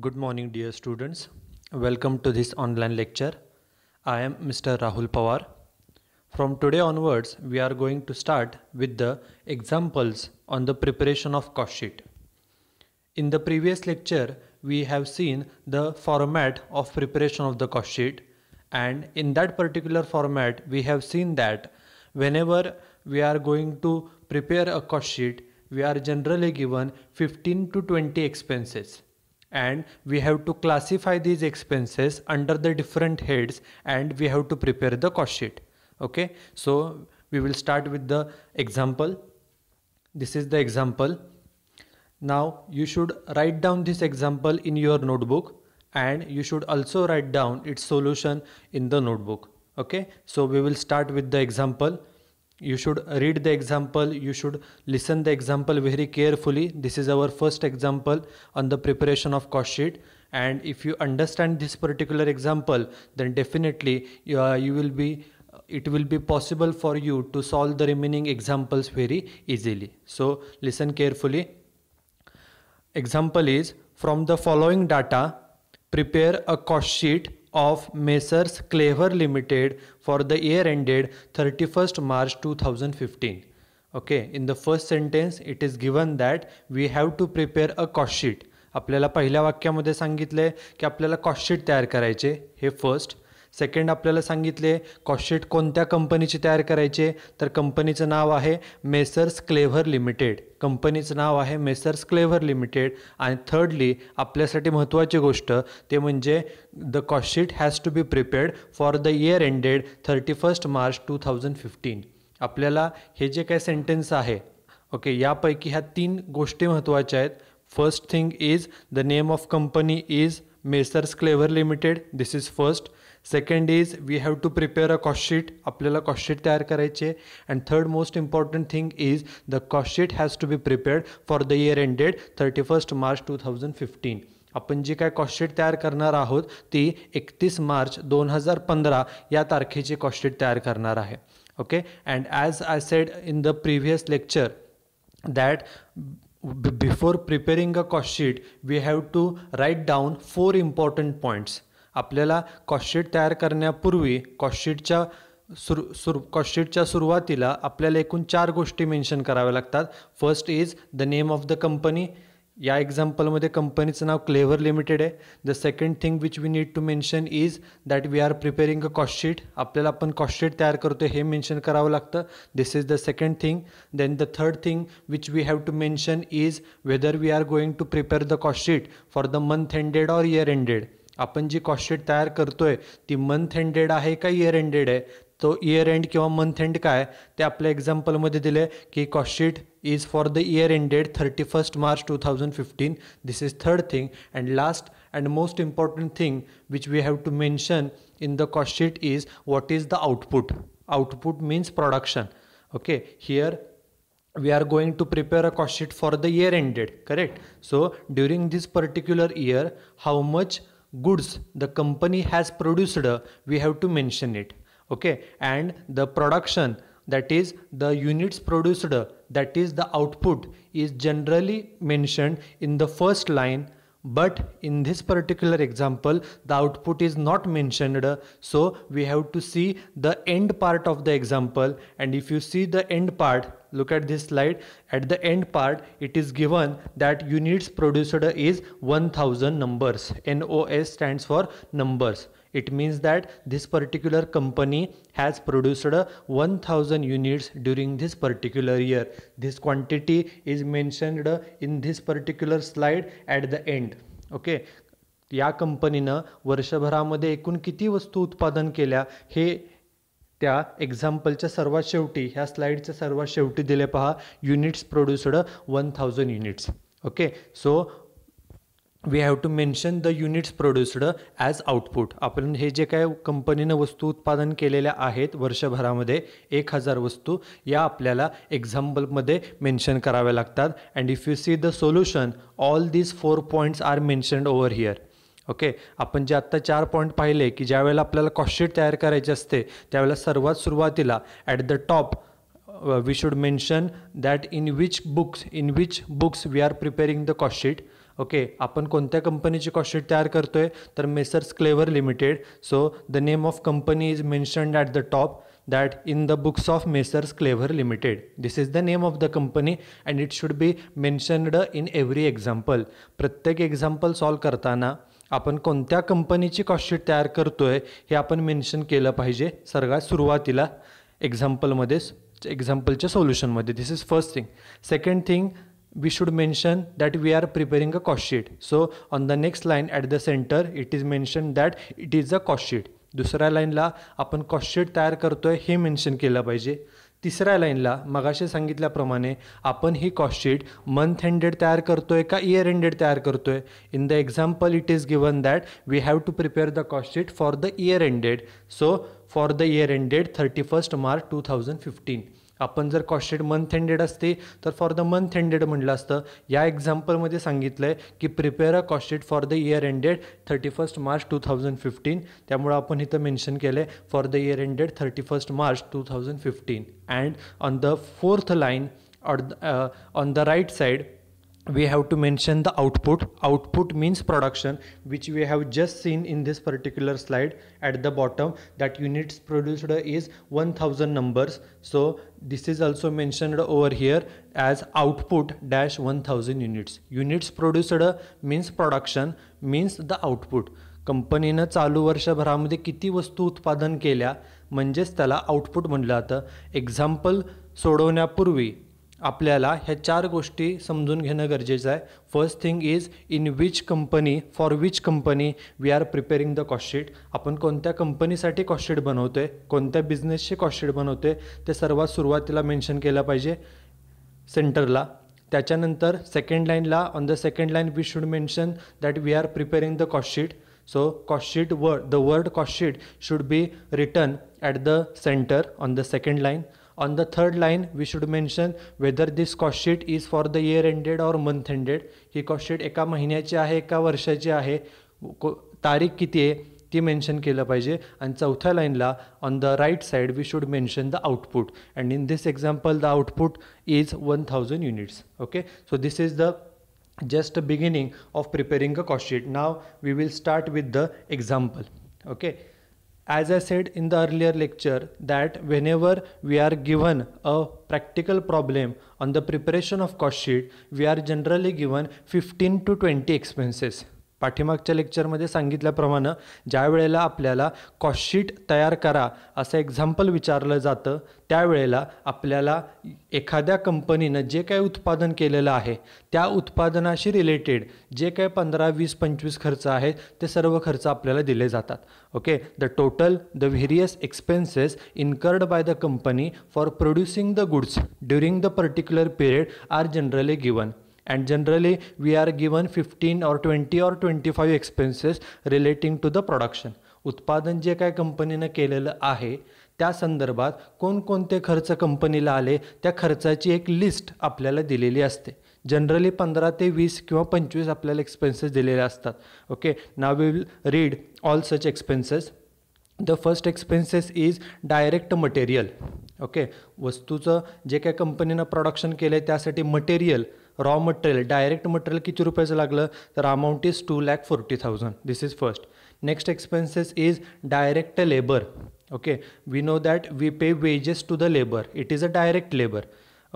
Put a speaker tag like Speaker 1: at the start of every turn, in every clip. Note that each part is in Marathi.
Speaker 1: Good morning, dear students. Welcome to this online lecture. I am Mr. Rahul Pawar. From today onwards, we are going to start with the examples on the preparation of cost sheet. In the previous lecture, we have seen the format of preparation of the cost sheet and in that particular format, we have seen that whenever we are going to prepare a cost sheet, we are generally given 15 to 20 expenses and we have to classify these expenses under the different heads and we have to prepare the cost sheet okay so we will start with the example this is the example now you should write down this example in your notebook and you should also write down its solution in the notebook okay so we will start with the example you should read the example you should listen the example very carefully this is our first example on the preparation of cost sheet and if you understand this particular example then definitely uh, you will be it will be possible for you to solve the remaining examples very easily so listen carefully example is from the following data prepare a cost sheet of messrs Clever limited for the year ended thirty first March two thousand fifteen okay in the first sentence it is given that we have to prepare a cost sheet आपल्याला पहिल्या वाक्यामध्ये सांगितलं आहे की आपल्याला क्वाशिट तयार करायचे हे फर्स्ट सेकंड आपल्याला सांगितले कॉस्टशीट कोणत्या कंपनीची तयार करायचे तर कंपनीचं नाव आहे मेसर्स क्लेव्हर लिमिटेड कंपनीचं नाव आहे मेसर्स क्लेव्हर लिमिटेड आणि थर्डली आपल्यासाठी महत्त्वाची गोष्ट ते म्हणजे the cost sheet has to be prepared for the year ended thirty first March two thousand fifteen आपल्याला हे जे काही सेंटेन्स आहे ओके यापैकी ह्या तीन गोष्टी महत्त्वाच्या आहेत first thing is the name of company is messrs Clever limited this is first second is we have to prepare a cost sheet आपल्याला कॉस्टशीट तयार करायचे and third most important thing is the cost sheet has to be prepared for the year ended thirty first March two thousand fifteen आपण जी काय कॉस्टशीट तयार करणार आहोत ती एकतीस मार्च दोन हजार पंधरा या तारखेची कॉस्टशीट तयार करणार आहे okay and as I said in the previous lecture that before preparing a cost sheet we have to write down four important points आपल्याला कॉस्टशीट तयार करण्यापूर्वी कॉस्टशीटच्या सुर सुर कॉस्टशीटच्या सुरुवातीला आपल्याला एकूण चार गोष्टी मेन्शन कराव्या लागतात first is the name of the company या एक्झाम्पलमध्ये कंपनीचं नाव क्लेव्हर लिमिटेड आहे the second thing which we need to mention is that we are preparing a cost sheet आपल्याला आपण कॉस्टशीट तयार करतो हे मेन्शन करावं लागतं this is the second thing then the third thing which we have to mention is whether we are going to prepare the cost sheet for the month ended or year ended आपण जी कॉस्टशीट तयार करतोय ती मंथ एंडेड आहे का इयर एंडेड आहे तो इयर एंड किंवा मंथ एंड काय ते आपल्या एक्झाम्पलमध्ये दिले की cost sheet is for the year ended thirty first March two thousand fifteen this is third thing and last and most important thing which we have to mention in the cost sheet is what is the output output means production okay here we are going to prepare a cost for the year year correct so so during particular year year much goods the company has produced we have to mention it okay and the production that is the units produced that is the output is generally mentioned in the first line but in this particular example the output is not mentioned so we have to see the end part of the example and if you see the end part look at this slide at the end part it is given that units produced is 1000 numbers NOS stands for numbers it means that this particular company has has one 1000 units during this particular year this quantity is mentioned in this particular slide at the end okay या कंपनीनं वर्षभरामध्ये एकूण किती वस्तू उत्पादन केल्या हे त्या एक्झाम्पलच्या सर्वात शेवटी ह्या स्लाइडच्या सर्वात शेवटी दिले पहा units produced one thousand units okay so we have to mention the units produced as output आपण हे जे काय कंपनीनं वस्तू उत्पादन केलेल्या आहेत वर्षभरामध्ये एक हजार वस्तू या आपल्याला एक्झाम्पलमध्ये मेन्शन कराव्या लागतात and if you see the solution all these four points are mentioned over here okay आपण जे आत्ता चार पॉईंट पाहिले की ज्यावेळेला आपल्याला कॉस्टशीट तयार करायची असते त्यावेळेला सर्वात सुरुवातीला at the top we should mention that in which books in which books we are preparing the cost sheet okay आपण कोणत्या कंपनीची कॉस्टशीट तयार करतो आहे तर messrs Clever limited so the name of company is mentioned at the top that in the books of messrs Clever limited this is the name of the company and it should be mentioned in every example प्रत्येक एक्झाम्पल सॉल्व करताना आपण कोणत्या कंपनीची कॉस्टशीट तयार करतो आहे हे आपण मेन्शन केलं पाहिजे सर्वात सुरुवातीला एक्झाम्पलमध्ये एक्झाम्पलच्या सोल्युशनमध्ये this is first thing second thing we should mention that we are preparing a cost so on the next line at the center it is is that it is is a दुसऱ्या लाईनला आपण कॉस्टशीट तयार करतो आहे हे मेन्शन केलं पाहिजे तिसऱ्या लाईनला मगाशी सांगितल्याप्रमाणे आपण ही कॉस्टशीट मंथ एंडेड तयार करतो आहे का इयर एंडेड तयार करतो आहे in the example it is given that we have to prepare the cost sheet for the year ended so for the year ended thirty first March two thousand fifteen आपण जर कॉस्टेड मंथ एंडेड असते तर फॉर द मंथ एंडेड म्हटलं असतं या एक्झाम्पलमध्ये सांगितलं आहे की prepare a costed for the year ended thirty first March two thousand fifteen त्यामुळे आपण इथं मेन्शन केलं आहे for the year ended thirty first March two thousand fifteen and on the fourth line on the right side we have to mention the output output means production which we have just seen in this particular slide at the bottom that units produced is 1000 numbers so this is also mentioned over here as output dash 1000 units units produced means production means the output कंपनीनं चालू वर्षभरामध्ये किती वस्तू उत्पादन केल्या म्हणजेच त्याला आउटपुट म्हटलं जातं एक्झाम्पल सोडवण्यापूर्वी आपल्याला ह्या चार गोष्टी समजून घेणं गरजेचं आहे first thing is in which company for which company we are preparing the cost sheet आपण कोणत्या कंपनीसाठी कॉस्टशीट बनवतो आहे कोणत्या बिझनेसची कॉस्टशीट बनवतो आहे ते सर्वात सुरुवातीला मेन्शन केलं पाहिजे सेंटरला त्याच्यानंतर सेकंड लाईनला on the second line we should mention that we are preparing the cost sheet so cost sheet word the word cost sheet should be written at the center on the second line on the third line we should mention whether this cost is for the the year or month month ही cost एका महिन्याची आहे एका वर्षाची आहे को तारीख किती आहे ती मेन्शन केलं पाहिजे आणि चौथ्या लाईनला on the right side we should mention the output and in this example the output is one thousand units okay so this is the just beginning of preparing a cost sheet now we will start with the example okay as I said in the earlier lecture that whenever we are given a practical problem on the preparation of cost sheet, we are generally given 15 to 20 expenses. पाठीमागच्या लेक्चरमध्ये सांगितल्याप्रमाणे ज्या वेळेला आपल्याला कॉस्टशीट तयार करा असं एक्झाम्पल विचारलं जातं त्यावेळेला आपल्याला एखाद्या कंपनीनं जे काय उत्पादन केलेलं आहे त्या उत्पादनाशी रिलेटेड जे काय पंधरा वीस पंचवीस खर्च आहे ते सर्व खर्च आपल्याला दिले जातात okay the total the various expenses incurred by the company for producing the goods during the particular period are generally given and generally we are given fifteen or twenty or twenty five expenses relating to the production उत्पादन जे काय कंपनीनं केलेलं आहे त्या संदर्भात कोणकोणते खर्च कंपनीला आले त्या खर्चाची एक लिस्ट आपल्याला दिलेली असते जनरली पंधरा ते वीस किंवा पंचवीस आपल्याला एक्सपेन्सेस दिलेले असतात okay now will read all such expenses the first expenses is direct material okay वस्तूचं जे काय कंपनीनं प्रोडक्शन केलं आहे त्यासाठी material raw material direct material किती रुपयाचं लागलं तर amount is two lakh forty thousand this is first next expenses is direct labour okay we know that we pay wages to the labour it is a direct labour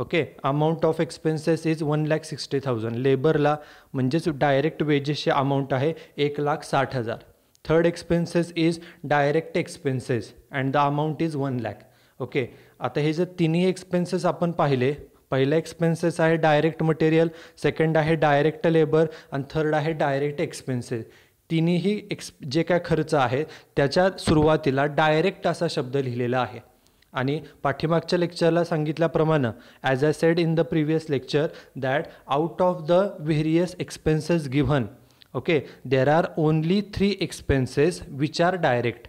Speaker 1: okay amount of expenses is one lakh sixty thousand लेबरला म्हणजेच डायरेक्ट वेजेसचे अमाऊंट आहे एक लाख साठ हजार third expenses is direct expenses and the amount is one lakh okay आता हे जर तिन्ही एक्सपेन्सेस आपण पाहिले पहिला एक्सपेन्सेस आहे डायरेक्ट मटेरियल सेकंड आहे डायरेक्ट लेबर आणि थर्ड आहे डायरेक्ट एक्सपेन्सेस तिन्हीही एक्स जे काय खर्च आहे त्याच्या सुरुवातीला डायरेक्ट असा शब्द लिहिलेला आहे आणि पाठीमागच्या लेक्चरला सांगितल्याप्रमाणे as I said in the previous lecture that out of the various expenses given okay there are only three expenses which are direct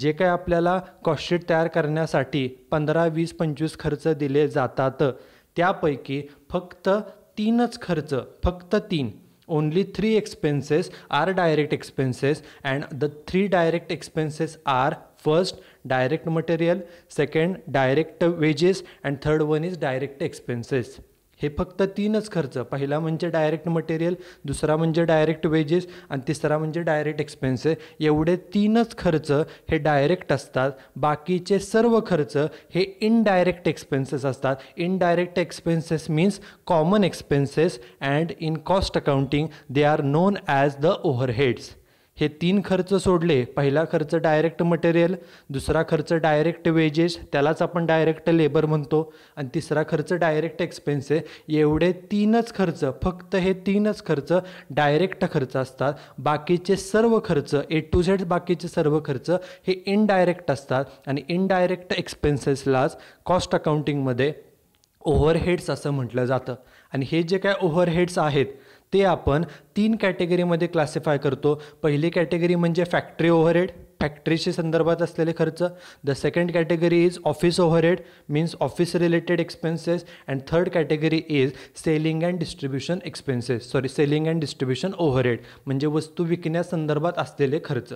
Speaker 1: जे काय आपल्याला कॉस्टशीट तयार करण्यासाठी पंधरा वीस पंचवीस खर्च दिले जातात त्यापैकी फक्त तीनच खर्च फक्त तीन only three expenses are direct expenses and the three direct expenses are first direct material second direct wages and third one is direct expenses हे फक्त तीनच खर्च पहिला म्हणजे डायरेक्ट मटेरियल दुसरा म्हणजे डायरेक्ट वेजेस आणि तिसरा म्हणजे डायरेक्ट एक्सपेन्सेस एवढे तीनच खर्च हे डायरेक्ट असतात बाकीचे सर्व खर्च हे इनडायरेक्ट एक्सपेन्सेस असतात indirect expenses means common expenses and in cost accounting they are known as the overheads हे तीन खर्च सोडले पहिला खर्च डायरेक्ट मटेरियल दुसरा खर्च डायरेक्ट वेजेस त्यालाच आपण डायरेक्ट लेबर म्हणतो आणि तिसरा खर्च डायरेक्ट एक्सपेन्स आहे एवढे तीनच खर्च फक्त हे तीनच खर्च डायरेक्ट खर्च असतात बाकीचे सर्व खर्च ए टू झेड बाकीचे सर्व खर्च हे इनडायरेक्ट असतात आणि इनडायरेक्ट एक्सपेन्सेसलाच कॉस्ट अकाउंटिंगमध्ये ओव्हरहेड्स असं म्हटलं जातं आणि हे जे काय ओव्हरहेड्स आहेत ते आपण तीन कॅटेगरीमध्ये क्लासिफाय करतो पहिली कॅटेगरी म्हणजे फॅक्टरी ओव्हरहेड फॅक्टरीशी संदर्भात असलेले खर्च the second category is office overhead means office related expenses and third category is selling and distribution expenses sorry selling and distribution overhead म्हणजे वस्तू विकण्यासंदर्भात असलेले खर्च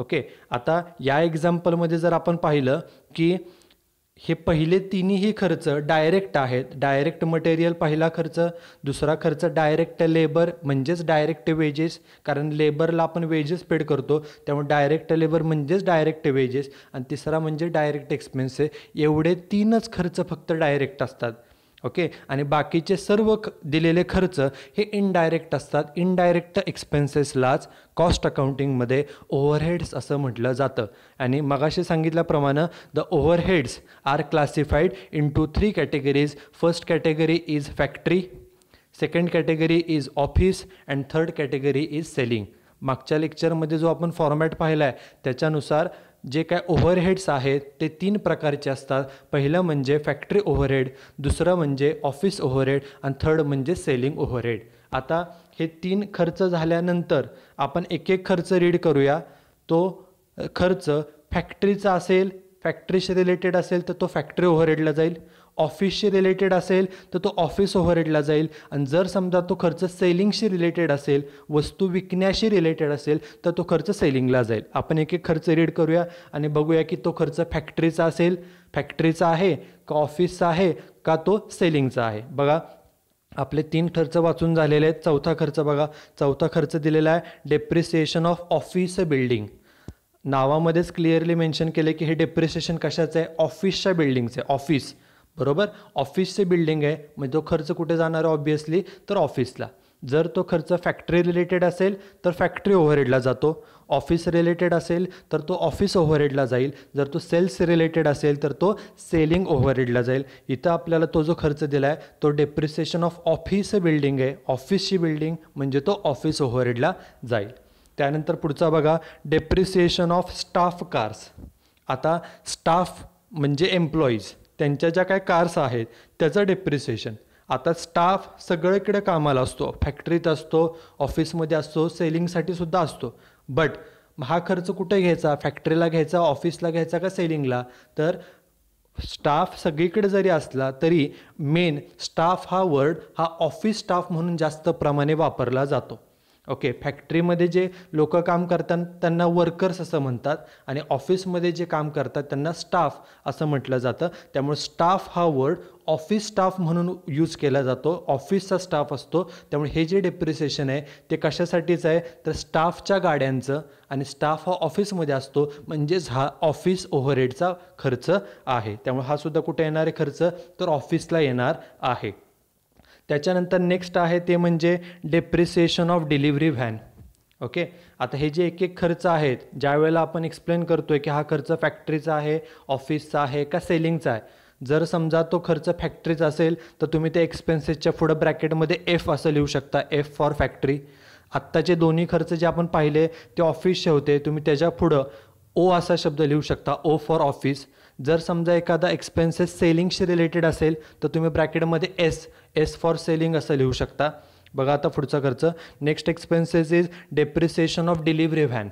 Speaker 1: ओके आता या एक्झाम्पलमध्ये जर आपण पाहिलं की हे पहिले तिन्हीही खर्च डायरेक्ट आहेत डायरेक्ट मटेरियल पहिला खर्च दुसरा खर्च डायरेक्ट लेबर म्हणजेच डायरेक्ट वेजेस कारण लेबरला आपण वेजेस पेड करतो त्यामुळे डायरेक्ट लेबर म्हणजेच डायरेक्ट वेजेस आणि तिसरा म्हणजे डायरेक्ट एक्सपेन्सेस एवढे तीनच खर्च फक्त डायरेक्ट असतात ओके आणि बाकीचे सर्व दिलेले खर्च हे इनडायरेक्ट असतात इनडायरेक्ट एक्सपेन्सेसलाच कॉस्ट अकाउंटिंगमध्ये ओव्हरहेड्स असं म्हटलं जातं आणि मगाशी सांगितल्याप्रमाणे the overheads are classified into three categories first category is factory second category is office and third category is selling मागच्या लेक्चरमध्ये जो आपण फॉर्मॅट पाहिला आहे त्याच्यानुसार जे काय ओव्हरहेड्स आहेत ते तीन प्रकारचे असतात पहिलं म्हणजे फॅक्टरी ओव्हरहेड दुसरं म्हणजे ऑफिस ओव्हरहेड आणि थर्ड म्हणजे सेलिंग ओव्हरहेड आता हे तीन खर्च झाल्यानंतर आपण एक एक खर्च रीड करूया तो खर्च फॅक्टरीचा असेल फॅक्टरीशी रिलेटेड असेल तर तो फॅक्टरी ओव्हरहेडला जाईल ऑफिसशी रिलेटेड असेल तर तो ऑफिस ओव्हरहेडला जाईल आणि जर समजा तो खर्च सेलिंगशी रिलेटेड असेल वस्तू विकण्याशी रिलेटेड असेल तर तो खर्च सेलिंगला जाईल आपण एक एक खर्च रीड करूया आणि बघूया की तो खर्च फॅक्टरीचा असेल फॅक्टरीचा आहे का ऑफिसचा आहे का तो सेलिंगचा आहे बघा आपले तीन खर्च वाचून झालेले आहेत चौथा खर्च बघा चौथा खर्च दिलेला आहे डेप्रिसिएशन ऑफ ऑफिस बिल्डिंग नावामध्येच क्लिअरली मेन्शन केले की हे डेप्रिसिएशन कशाचं आहे ऑफिसच्या बिल्डिंगचं आहे ऑफिस बरोबर ऑफिसचे बिल्डिंग आहे म्हणजे तो खर्च कुठे जाणार आहे ऑब्वियसली तर ऑफिसला जर तो खर्च फॅक्टरी रिलेटेड असेल तर फॅक्टरी ओव्हरहेडला जातो ऑफिस रिलेटेड असेल तर तो ऑफिस ओव्हरहेडला जाईल जर तो सेल्स रिलेटेड असेल तर तो सेलिंग ओव्हरहेडला जाईल इथं आपल्याला तो जो खर्च दिला आहे तो डेप्रिसिएशन ऑफ ऑफिस बिल्डिंग आहे ऑफिसची बिल्डिंग म्हणजे तो ऑफिस ओव्हरहेडला जाईल त्यानंतर पुढचा बघा डेप्रिसिएशन ऑफ स्टाफ कार्स आता स्टाफ म्हणजे एम्प्लॉईज त्यांच्या ज्या काय कार्स आहेत त्याचं डेप्रिसिएशन आता स्टाफ सगळीकडे कामाला असतो फॅक्टरीत असतो ऑफिसमध्ये असतो सेलिंगसाठी सुद्धा असतो बट हा खर्च कुठे घ्यायचा फॅक्टरीला घ्यायचा ऑफिसला घ्यायचा का सेलिंगला तर स्टाफ सगळीकडे जरी असला तरी मेन स्टाफ हा वर्ड हा ऑफिस स्टाफ म्हणून जास्त प्रमाणे वापरला जातो ओके फॅक्टरीमध्ये जे लोक काम करतात त्यांना वर्कर्स असं म्हणतात आणि ऑफिसमध्ये जे काम करतात त्यांना स्टाफ असं म्हटलं जातं त्यामुळे स्टाफ हा वर्ड ऑफिस स्टाफ म्हणून यूज केला जातो ऑफिसचा स्टाफ असतो त्यामुळे हे जे डेप्रिसिएशन आहे ते कशासाठीच आहे तर स्टाफच्या गाड्यांचं आणि स्टाफ हा ऑफिसमध्ये असतो म्हणजेच हा ऑफिस ओव्हरहेडचा खर्च आहे त्यामुळे हा सुद्धा कुठे येणार आहे खर्च तर ऑफिसला येणार आहे त्याच्यानंतर नेक्स्ट आहे ते म्हणजे depreciation of delivery van okay आता हे जे एक एक खर्च आहेत ज्या वेळेला आपण एक्सप्लेन करतो आहे की हा खर्च फॅक्टरीचा आहे ऑफिसचा आहे का सेलिंगचा आहे जर समजा तो खर्च फॅक्टरीचा असेल तर तुम्ही ते एक्सपेन्सेसच्या पुढं ब्रॅकेटमध्ये एफ असं लिहू शकता एफ फॉर फॅक्टरी आत्ताचे दोन्ही खर्च जे आपण पाहिले ते ऑफिसचे होते तुम्ही त्याच्या पुढं ओ असा शब्द लिहू शकता ओ फॉर ऑफिस जर समजा एखादा एक्सपेन्सेस सेलिंगशी रिलेटेड असेल तर तुम्ही ब्रॅकेटमध्ये एस एस फॉर सेलिंग असं लिहू शकता बघा आता पुढचा खर्च next expenses is depreciation of delivery van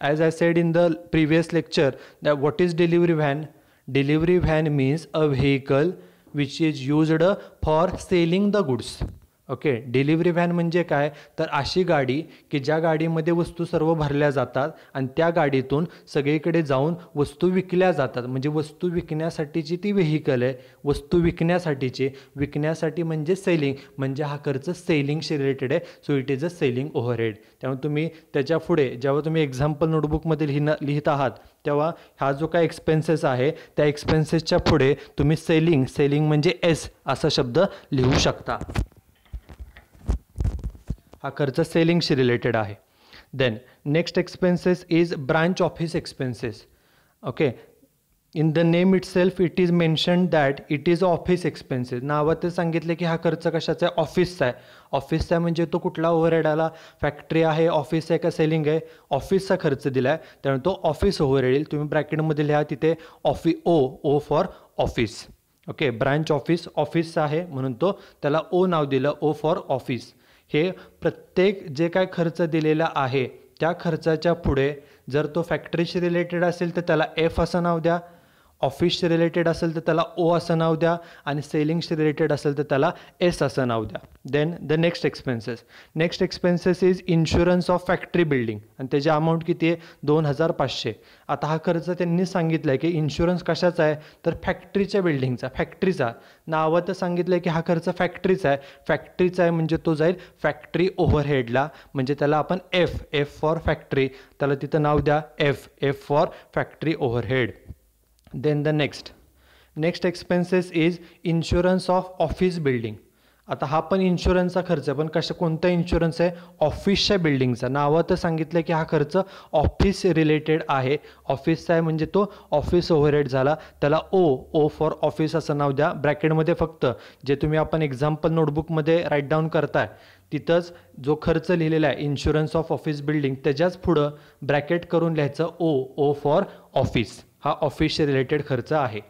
Speaker 1: as I said in the previous lecture that what is delivery van delivery van means a vehicle which is used for selling the goods okay delivery van म्हणजे काय तर अशी गाडी की ज्या गाडीमध्ये वस्तू सर्व भरल्या जातात आणि त्या गाडीतून सगळीकडे जाऊन वस्तू विकल्या जातात म्हणजे वस्तू विकण्यासाठीची ती व्हेकल आहे वस्तू विकण्यासाठीची विकण्यासाठी म्हणजे सेलिंग म्हणजे हा खर्च सेलिंगशी रिलेटेड आहे so it is a selling overhead त्यामुळे तुम्ही त्याच्या पुढे जेव्हा तुम्ही एक्झाम्पल नोटबुकमध्ये लिहिणं लिहित आहात तेव्हा हा जो काय एक्सपेन्सेस आहे त्या एक्सपेन्सेसच्या पुढे तुम्ही सेलिंग सेलिंग म्हणजे एस असा शब्द लिहू शकता हा खर्च सेलिंगशी रिलेटेड आहे then next expenses is branch office expenses okay in the name itself it is mention that it is office expenses नावातच सांगितले की हा खर्च कशाचा आहे ऑफिसचा आहे ऑफिसचा आहे म्हणजे तो कुठला ओव्हरहेड आला फॅक्टरी आहे ऑफिस आहे का सेलिंग आहे ऑफिसचा खर्च दिला आहे त्यामुळे तो ऑफिस ओव्हरहेड येईल तुम्ही ब्रॅकेटमध्ये लिहा तिथे office O O for office okay branch office ऑफिसचा आहे म्हणून तो त्याला ओ नाव दिलं ओ फॉर ऑफिस हे प्रत्येक जे काय खर्च दिलेला आहे त्या खर्चाच्या पुढे जर तो फॅक्टरीशी रिलेटेड असेल तर त्याला एफ असं नाव द्या ऑफिसशी रिलेटेड असेल तर त्याला ओ असं नाव द्या आणि सेलिंगशी रिलेटेड असेल तर त्याला एस असं नाव द्या then the next expenses next expenses is insurance of factory building आणि त्याची अमाऊंट किती आहे दोन हजार पाचशे आता हा खर्च त्यांनी सांगितला आहे की इन्शुरन्स कशाचा आहे तर फॅक्टरीच्या बिल्डिंगचा फॅक्टरीचा नावं तर सांगितलं आहे की हा खर्च फॅक्टरीचा आहे फॅक्टरीचा आहे म्हणजे तो जाईल फॅक्टरी ओव्हरहेडला म्हणजे त्याला आपण एफ एफ फॉर फॅक्टरी त्याला तिथं नाव द्या F F for factory overhead then the next next expenses is insurance of office building आता हा पण इन्शुरन्सचा खर्च आहे पण कशा कोणता इन्शुरन्स आहे ऑफिसच्या बिल्डिंगचा नावं तर सांगितलं की हा खर्च ऑफिस रिलेटेड आहे ऑफिसचा आहे म्हणजे तो ऑफिस ओव्हरहेड झाला त्याला ओ ओ फॉर ऑफिस असं नाव द्या ब्रॅकेटमध्ये फक्त जे तुम्ही आपण एक्झाम्पल नोटबुकमध्ये राईट डाऊन करताय तिथंच जो खर्च लिहिलेला आहे इन्शुरन्स ऑफ ऑफिस बिल्डिंग त्याच्याच पुढं ब्रॅकेट करून लिहायचं ओ ओ फॉर ऑफिस हा ऑफिसशी रिलेटेड खर्च आहे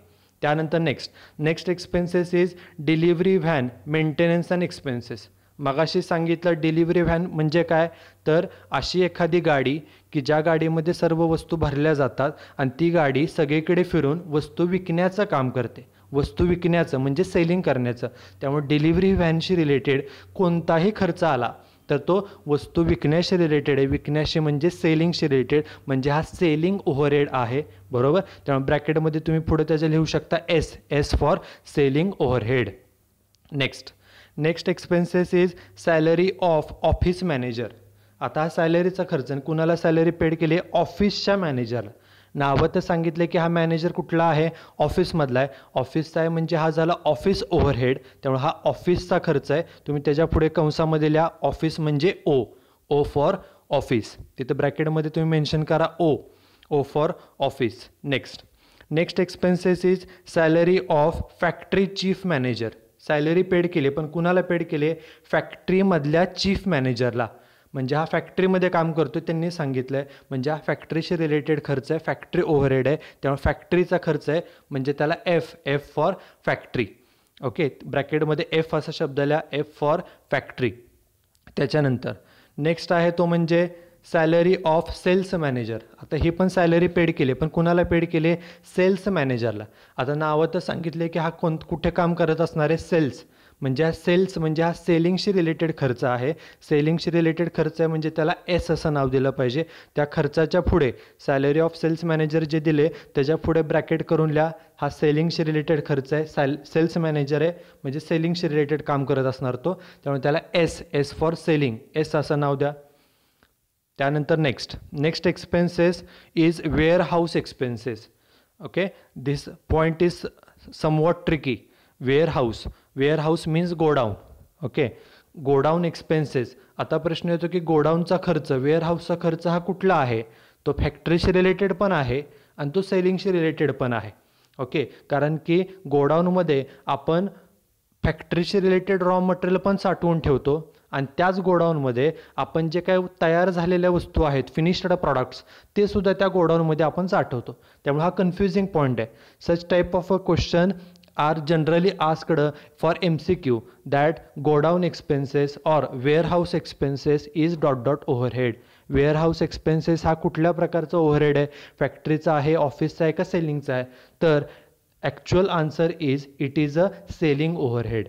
Speaker 1: त्यानंतर next next expenses is delivery van maintenance and expenses मगाशी सांगितलं डिलिव्हरी व्हॅन म्हणजे काय तर अशी एखादी गाडी की ज्या गाडीमध्ये सर्व वस्तू भरल्या जातात आणि ती गाडी सगळीकडे फिरून वस्तू विकण्याचं काम करते वस्तू विकण्याचं म्हणजे सेलिंग करण्याचं त्यामुळे डिलिव्हरी व्हॅनशी रिलेटेड कोणताही खर्च आला तर तो वस्तू विकण्याशी रिलेटेड आहे विकण्याशी म्हणजे सेलिंगशी रिलेटेड म्हणजे हा सेलिंग ओव्हरहेड आहे बरोबर त्यामुळे ब्रॅकेटमध्ये तुम्ही पुढे त्याच्या लिहू शकता S S for selling overhead next next expenses is salary of office manager आता हा सॅलरीचा खर्च आणि कुणाला सॅलरी पेड केली आहे ऑफिसच्या मॅनेजरला नावं तर सांगितले की हा मॅनेजर कुठला आहे ऑफिसमधला आहे ऑफिसचा आहे म्हणजे हा झाला ऑफिस ओव्हरहेड त्यामुळे हा ऑफिसचा खर्च आहे तुम्ही त्याच्या पुढे कंसामध्ये लिहा ऑफिस म्हणजे ओ ओ फॉर ऑफिस तिथं ब्रॅकेटमध्ये तुम्ही मेन्शन करा O O for office next next expenses is salary of factory chief manager salary paid केली पण कुणाला पेड केले फॅक्टरीमधल्या चीफ मॅनेजरला म्हणजे हा फॅक्टरीमध्ये काम करतो त्यांनी सांगितलं आहे म्हणजे हा फॅक्टरीशी रिलेटेड खर्च आहे फॅक्टरी ओव्हरहेड आहे त्यामुळे फॅक्टरीचा खर्च आहे म्हणजे त्याला F F for factory okay ब्रॅकेटमध्ये एफ असा शब्द आला एफ फॉर फॅक्टरी त्याच्यानंतर नेक्स्ट आहे तो म्हणजे सॅलरी ऑफ सेल्स मॅनेजर आता ही पण सॅलरी पेड केली पण कुणाला पेड केली सेल्स मॅनेजरला आता नावं तर सांगितले की हा कोण कुठे काम करत असणारे सेल्स म्हणजे हा सेल्स म्हणजे हा सेलिंगशी रिलेटेड खर्च आहे सेलिंगशी रिलेटेड खर्च आहे म्हणजे त्याला एस असं नाव दिलं पाहिजे त्या खर्चाच्या पुढे सॅलरी ऑफ सेल्स मॅनेजर जे दिले त्याच्या पुढे ब्रॅकेट करून लिहा हा सेलिंगशी रिलेटेड खर्च आहे सॅल सेल्स मॅनेजर आहे म्हणजे सेलिंगशी रिलेटेड काम करत असणार तो त्यामुळे त्याला S S for selling S असं नाव द्या त्यानंतर next next expenses is warehouse expenses okay this point is somewhat tricky warehouse warehouse means godown okay godown expenses आता प्रश्न येतो की गोडाऊनचा खर्च वेअरहाऊसचा खर्च हा कुठला आहे तो फॅक्टरीशी रिलेटेड पण आहे आणि तो सेलिंगशी रिलेटेड पण आहे ओके कारण की गोडाऊनमध्ये आपण फॅक्टरीशी रिलेटेड रॉ मटेरियल पण साठवून ठेवतो आणि त्याच गोडाऊनमध्ये आपण जे काय तयार झालेल्या वस्तू आहेत फिनिश्ड प्रॉडक्ट्स ते सुद्धा त्या गोडाऊनमध्ये आपण साठवतो त्यामुळे हा कन्फ्युजिंग पॉईंट आहे such type of a question are generally asked for MCQ that that down expenses or warehouse expenses is dot dot overhead warehouse expenses हा कुठल्या प्रकारचा ओव्हरहेड आहे फॅक्टरीचा आहे ऑफिसचा आहे का सेलिंगचा आहे तर actual answer is it is a selling overhead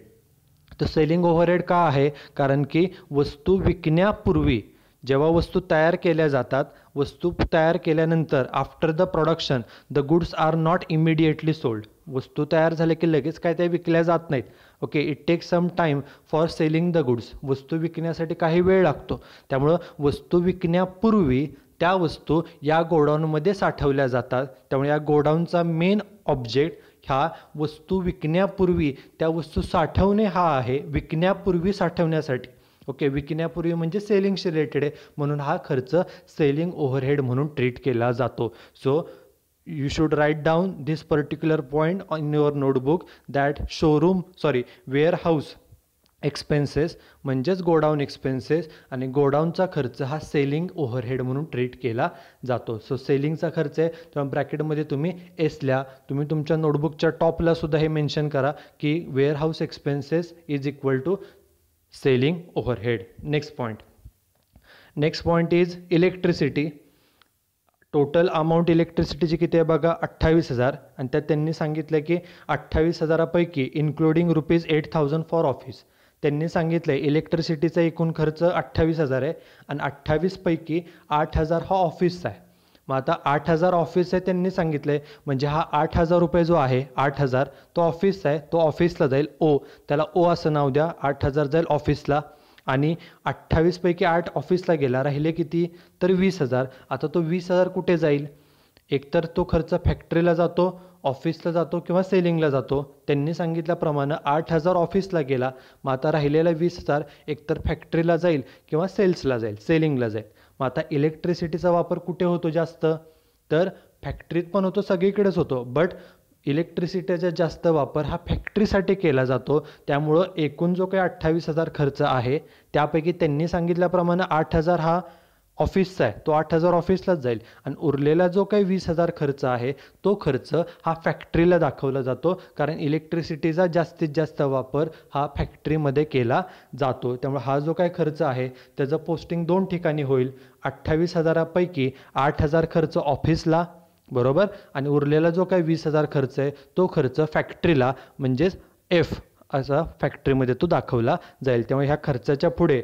Speaker 1: तर सेलिंग ओव्हरहेड का आहे कारण की वस्तू विकण्यापूर्वी जेव्हा वस्तू तयार केल्या जातात वस्तू तयार केल्यानंतर after the production the goods are not immediately sold वस्तू तयार झाल्या की लगेच काय त्या विकल्या जात नाहीत okay it take some time for selling the goods वस्तू विकण्यासाठी काही वेळ लागतो त्यामुळं वस्तू विकण्यापूर्वी त्या वस्तू या गोडाऊनमध्ये साठवल्या जातात त्यामुळे या गोडाऊनचा मेन ऑब्जेक्ट ह्या वस्तू विकण्यापूर्वी त्या वस्तू साठवणे हा आहे विकण्यापूर्वी साठवण्यासाठी ओके विकण्यापूर्वी म्हणजे सेलिंगशी रिलेटेड आहे म्हणून हा खर्च सेलिंग ओव्हरहेड म्हणून ट्रीट केला जातो so you you right down this particular point point your notebook that that showroom sorry warehouse expenses म्हणजेच गोडाऊन एक्सपेन्सेस आणि गोडाऊनचा खर्च हा सेलिंग ओव्हरहेड म्हणून ट्रीट केला जातो सो सेलिंगचा खर्च आहे तेव्हा ब्रॅकेटमध्ये तुम्ही एसल्या तुम्ही तुमच्या नोटबुकच्या टॉपला सुद्धा हे मेन्शन करा की warehouse expenses is equal to selling overhead next point next point is electricity total amount इलेक्ट्रिसिटीची किती आहे बघा अठ्ठावीस हजार आणि त्यात त्यांनी सांगितलं की अठ्ठावीस हजारापैकी including rupees eight thousand for office त्यांनी सांगितलं आहे इलेक्ट्रिसिटीचा एकूण खर्च अठ्ठावीस हजार आहे आणि अठ्ठावीसपैकी आठ हजार हा ऑफिसचा आहे मग आता आठ हजार ऑफिस आहे त्यांनी सांगितलं आहे म्हणजे हा आठ हजार रुपये जो आहे आठ हजार तो ऑफिसचा आहे तो ऑफिसला जाईल ओ त्याला ओ असं नाव द्या आठ हजार जाईल ऑफिसला आणि अठ्ठावीसपैकी आठ ऑफिसला गेला राहिले किती तर वीस हजार आता तो वीस हजार कुठे जाईल एकतर तो खर्च फॅक्टरीला जातो ऑफिसला जातो किंवा सेलिंगला जातो त्यांनी सांगितल्याप्रमाणे आठ हजार ऑफिसला गेला मग आता राहिलेला वीस हजार एकतर फॅक्टरीला जाईल किंवा सेल्सला जाईल सेलिंगला जाईल मग आता इलेक्ट्रिसिटीचा वापर कुठे होतो जास्त तर फॅक्टरीत पण होतो सगळीकडेच होतो बट इलेक्ट्रिसिटीचा जास्त वापर हा फॅक्टरीसाठी केला जातो त्यामुळं एकूण जो काही अठ्ठावीस हजार खर्च आहे त्यापैकी त्यांनी सांगितल्याप्रमाणे आठ हजार हा ऑफिसचा आहे तो आठ हजार ऑफिसलाच जाईल आणि उरलेला जो काही वीस हजार खर्च आहे तो खर्च हा फॅक्टरीला दाखवला जातो कारण इलेक्ट्रिसिटीचा जास्तीत जास्त वापर हा फॅक्टरीमध्ये केला जातो त्यामुळे हा जो काही खर्च आहे त्याचं पोस्टिंग दोन ठिकाणी होईल अठ्ठावीस हजारापैकी आठ हजार खर्च ऑफिसला बरोबर आणि उरलेला जो काही वीस हजार खर्च आहे तो खर्च फॅक्टरीला म्हणजेच एफ असा फॅक्टरीमध्ये तो दाखवला जाईल तेव्हा ह्या खर्चाच्या पुढे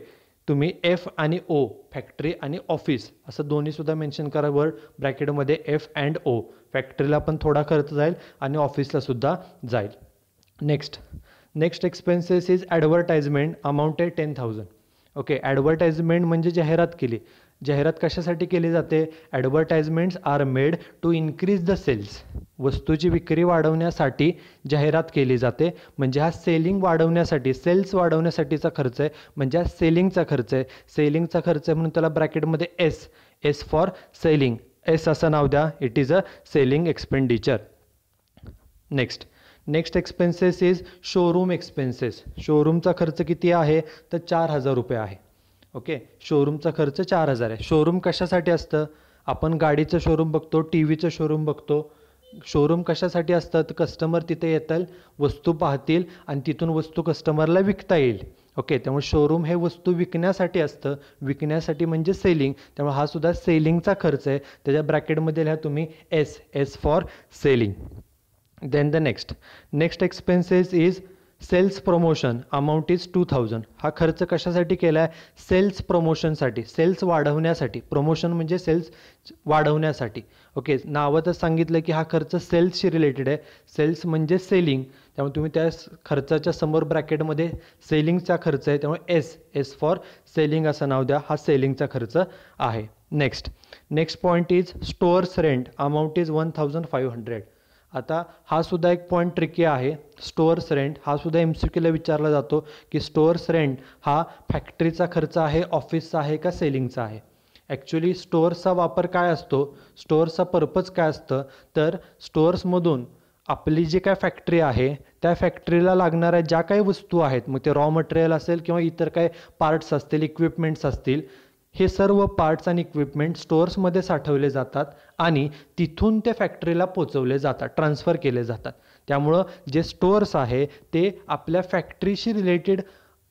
Speaker 1: तुम्ही एफ आणि ओ फॅक्टरी आणि ऑफिस असं दोन्हीसुद्धा मेन्शन करा वर्ड ब्रॅकेटमध्ये एफ अँड ओ फॅक्टरीला पण थोडा खर्च जाईल आणि ऑफिसला सुद्धा जाईल next next expenses is advertisement amount आहे टेन थाउजंड ओके ॲडव्हर्टाइजमेंट म्हणजे जाहिरात केली जाहिरात कशासाठी केली जाते advertisements are made to increase the sales वस्तूची विक्री वाढवण्यासाठी जाहिरात केली जाते म्हणजे हा सेलिंग वाढवण्यासाठी सेल्स वाढवण्यासाठीचा खर्च आहे म्हणजे हा सेलिंगचा खर्च आहे सेलिंगचा खर्च आहे म्हणून त्याला ब्रॅकेटमध्ये S S for selling S असं नाव द्या it is a selling expenditure next next expenses is showroom expenses शोरूमचा खर्च किती आहे तर चार हजार रुपये आहे ओके शोरूमचा खर्च चार हजार आहे शोरूम कशासाठी असतं आपण गाडीचं शोरूम बघतो टी व्हीचं शोरूम बघतो शोरूम कशासाठी असतं तर कस्टमर तिथे येतील वस्तू पाहतील आणि तिथून वस्तू कस्टमरला विकता येईल ओके त्यामुळे शोरूम हे वस्तू विकण्यासाठी असतं विकण्यासाठी म्हणजे सेलिंग त्यामुळे हा सुद्धा सेलिंगचा खर्च आहे त्याच्या ब्रॅकेटमध्ये लिहा तुम्ही S S for selling then the next next expenses is sales promotion amount is two thousand हा खर्च कशासाठी केला आहे सेल्स प्रमोशनसाठी सेल्स वाढवण्यासाठी प्रमोशन म्हणजे सेल्स वाढवण्यासाठी ओके तर सांगितलं की हा खर्च सेल्सशी रिलेटेड आहे सेल्स म्हणजे सेलिंग त्यामुळे तुम्ही त्या खर्चाच्या समोर ब्रॅकेटमध्ये सेलिंगचा खर्च आहे त्यामुळे एस एस फॉर सेलिंग असं नाव द्या हा सेलिंगचा खर्च आहे next next point is stores rent amount is one thousand five hundred आता हा सुद्धा एक पॉईंट ट्रिकी आहे स्टोअर्स रेंट हा सुद्धा एम विचारला जातो की स्टोअर्स रेंट हा फॅक्टरीचा खर्च आहे ऑफिसचा आहे का सेलिंगचा आहे ॲक्च्युली स्टोअर्सचा वापर काय असतो स्टोअर्सचा पर्पज काय असतं तर स्टोअर्समधून आपली जी काय फॅक्टरी आहे त्या फॅक्टरीला लागणाऱ्या ज्या काही वस्तू आहेत मग ते रॉ मटेरियल असेल किंवा इतर काही पार्ट्स असतील इक्विपमेंट्स असतील हे सर्व पार्ट्स आणि इक्विपमेंट स्टोअर्समध्ये साठवले जातात आणि तिथून ते फॅक्टरीला पोचवले जातात ट्रान्स्फर केले जातात त्यामुळं जे स्टोअर्स आहे ते आपल्या फॅक्टरीशी रिलेटेड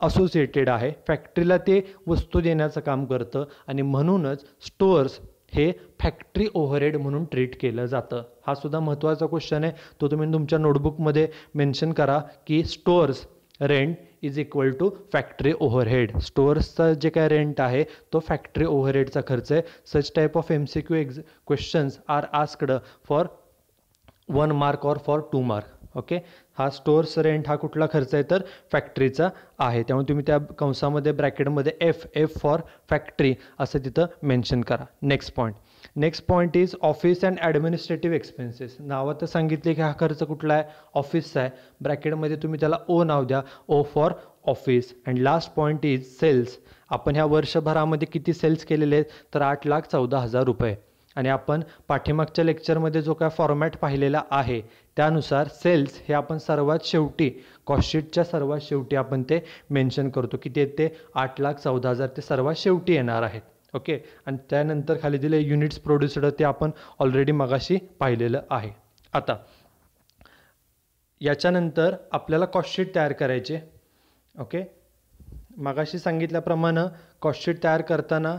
Speaker 1: असोसिएटेड आहे फॅक्टरीला ते वस्तू देण्याचं काम करतं आणि म्हणूनच स्टोअर्स हे फॅक्टरी ओव्हरहेड म्हणून ट्रीट केलं जातं हा सुद्धा महत्त्वाचा क्वेश्चन आहे तो तुम्ही तुमच्या नोटबुकमध्ये मेन्शन करा की stores rent is equal to factory overhead स्टोअर्सचा जे काय रेंट आहे तो फॅक्टरी ओव्हरहेडचा खर्च आहे such type of M C Q exam questions are asked for one mark or for two mark okay हा स्टोअर्स रेंट हा कुठला खर्च आहे तर फॅक्टरीचा आहे त्यामुळे तुम्ही त्या कंसामध्ये ब्रॅकेटमध्ये एफ एफ फॉर फॅक्टरी असं तिथं मेन्शन करा next point next point is office and administrative expenses नावात सांगितले की हा खर्च कुठला आहे ऑफिसचा आहे ब्रॅकेटमध्ये तुम्ही त्याला ओ नाव द्या O for office and last point is sales आपण ह्या वर्षभरामध्ये किती सेल्स केलेले आहेत तर आठ लाख चौदा हजार रुपये आणि आपण पाठीमागच्या लेक्चरमध्ये जो काय फॉर्मॅट पाहिलेला आहे त्यानुसार सेल्स हे आपण सर्वात शेवटी कॉस्टशीटच्या सर्वात शेवटी आपण ते मेन्शन करतो की ते आठ लाख चौदा हजार ते सर्वात शेवटी येणार आहेत ओके आणि त्यानंतर खाली दिले युनिट्स प्रोड्युसड ते आपण ऑलरेडी मगाशी पाहिलेलं आहे आता याच्यानंतर आपल्याला कॉस्टशीट तयार करायचे ओके मगाशी सांगितल्याप्रमाणे कॉस्टशीट तयार करताना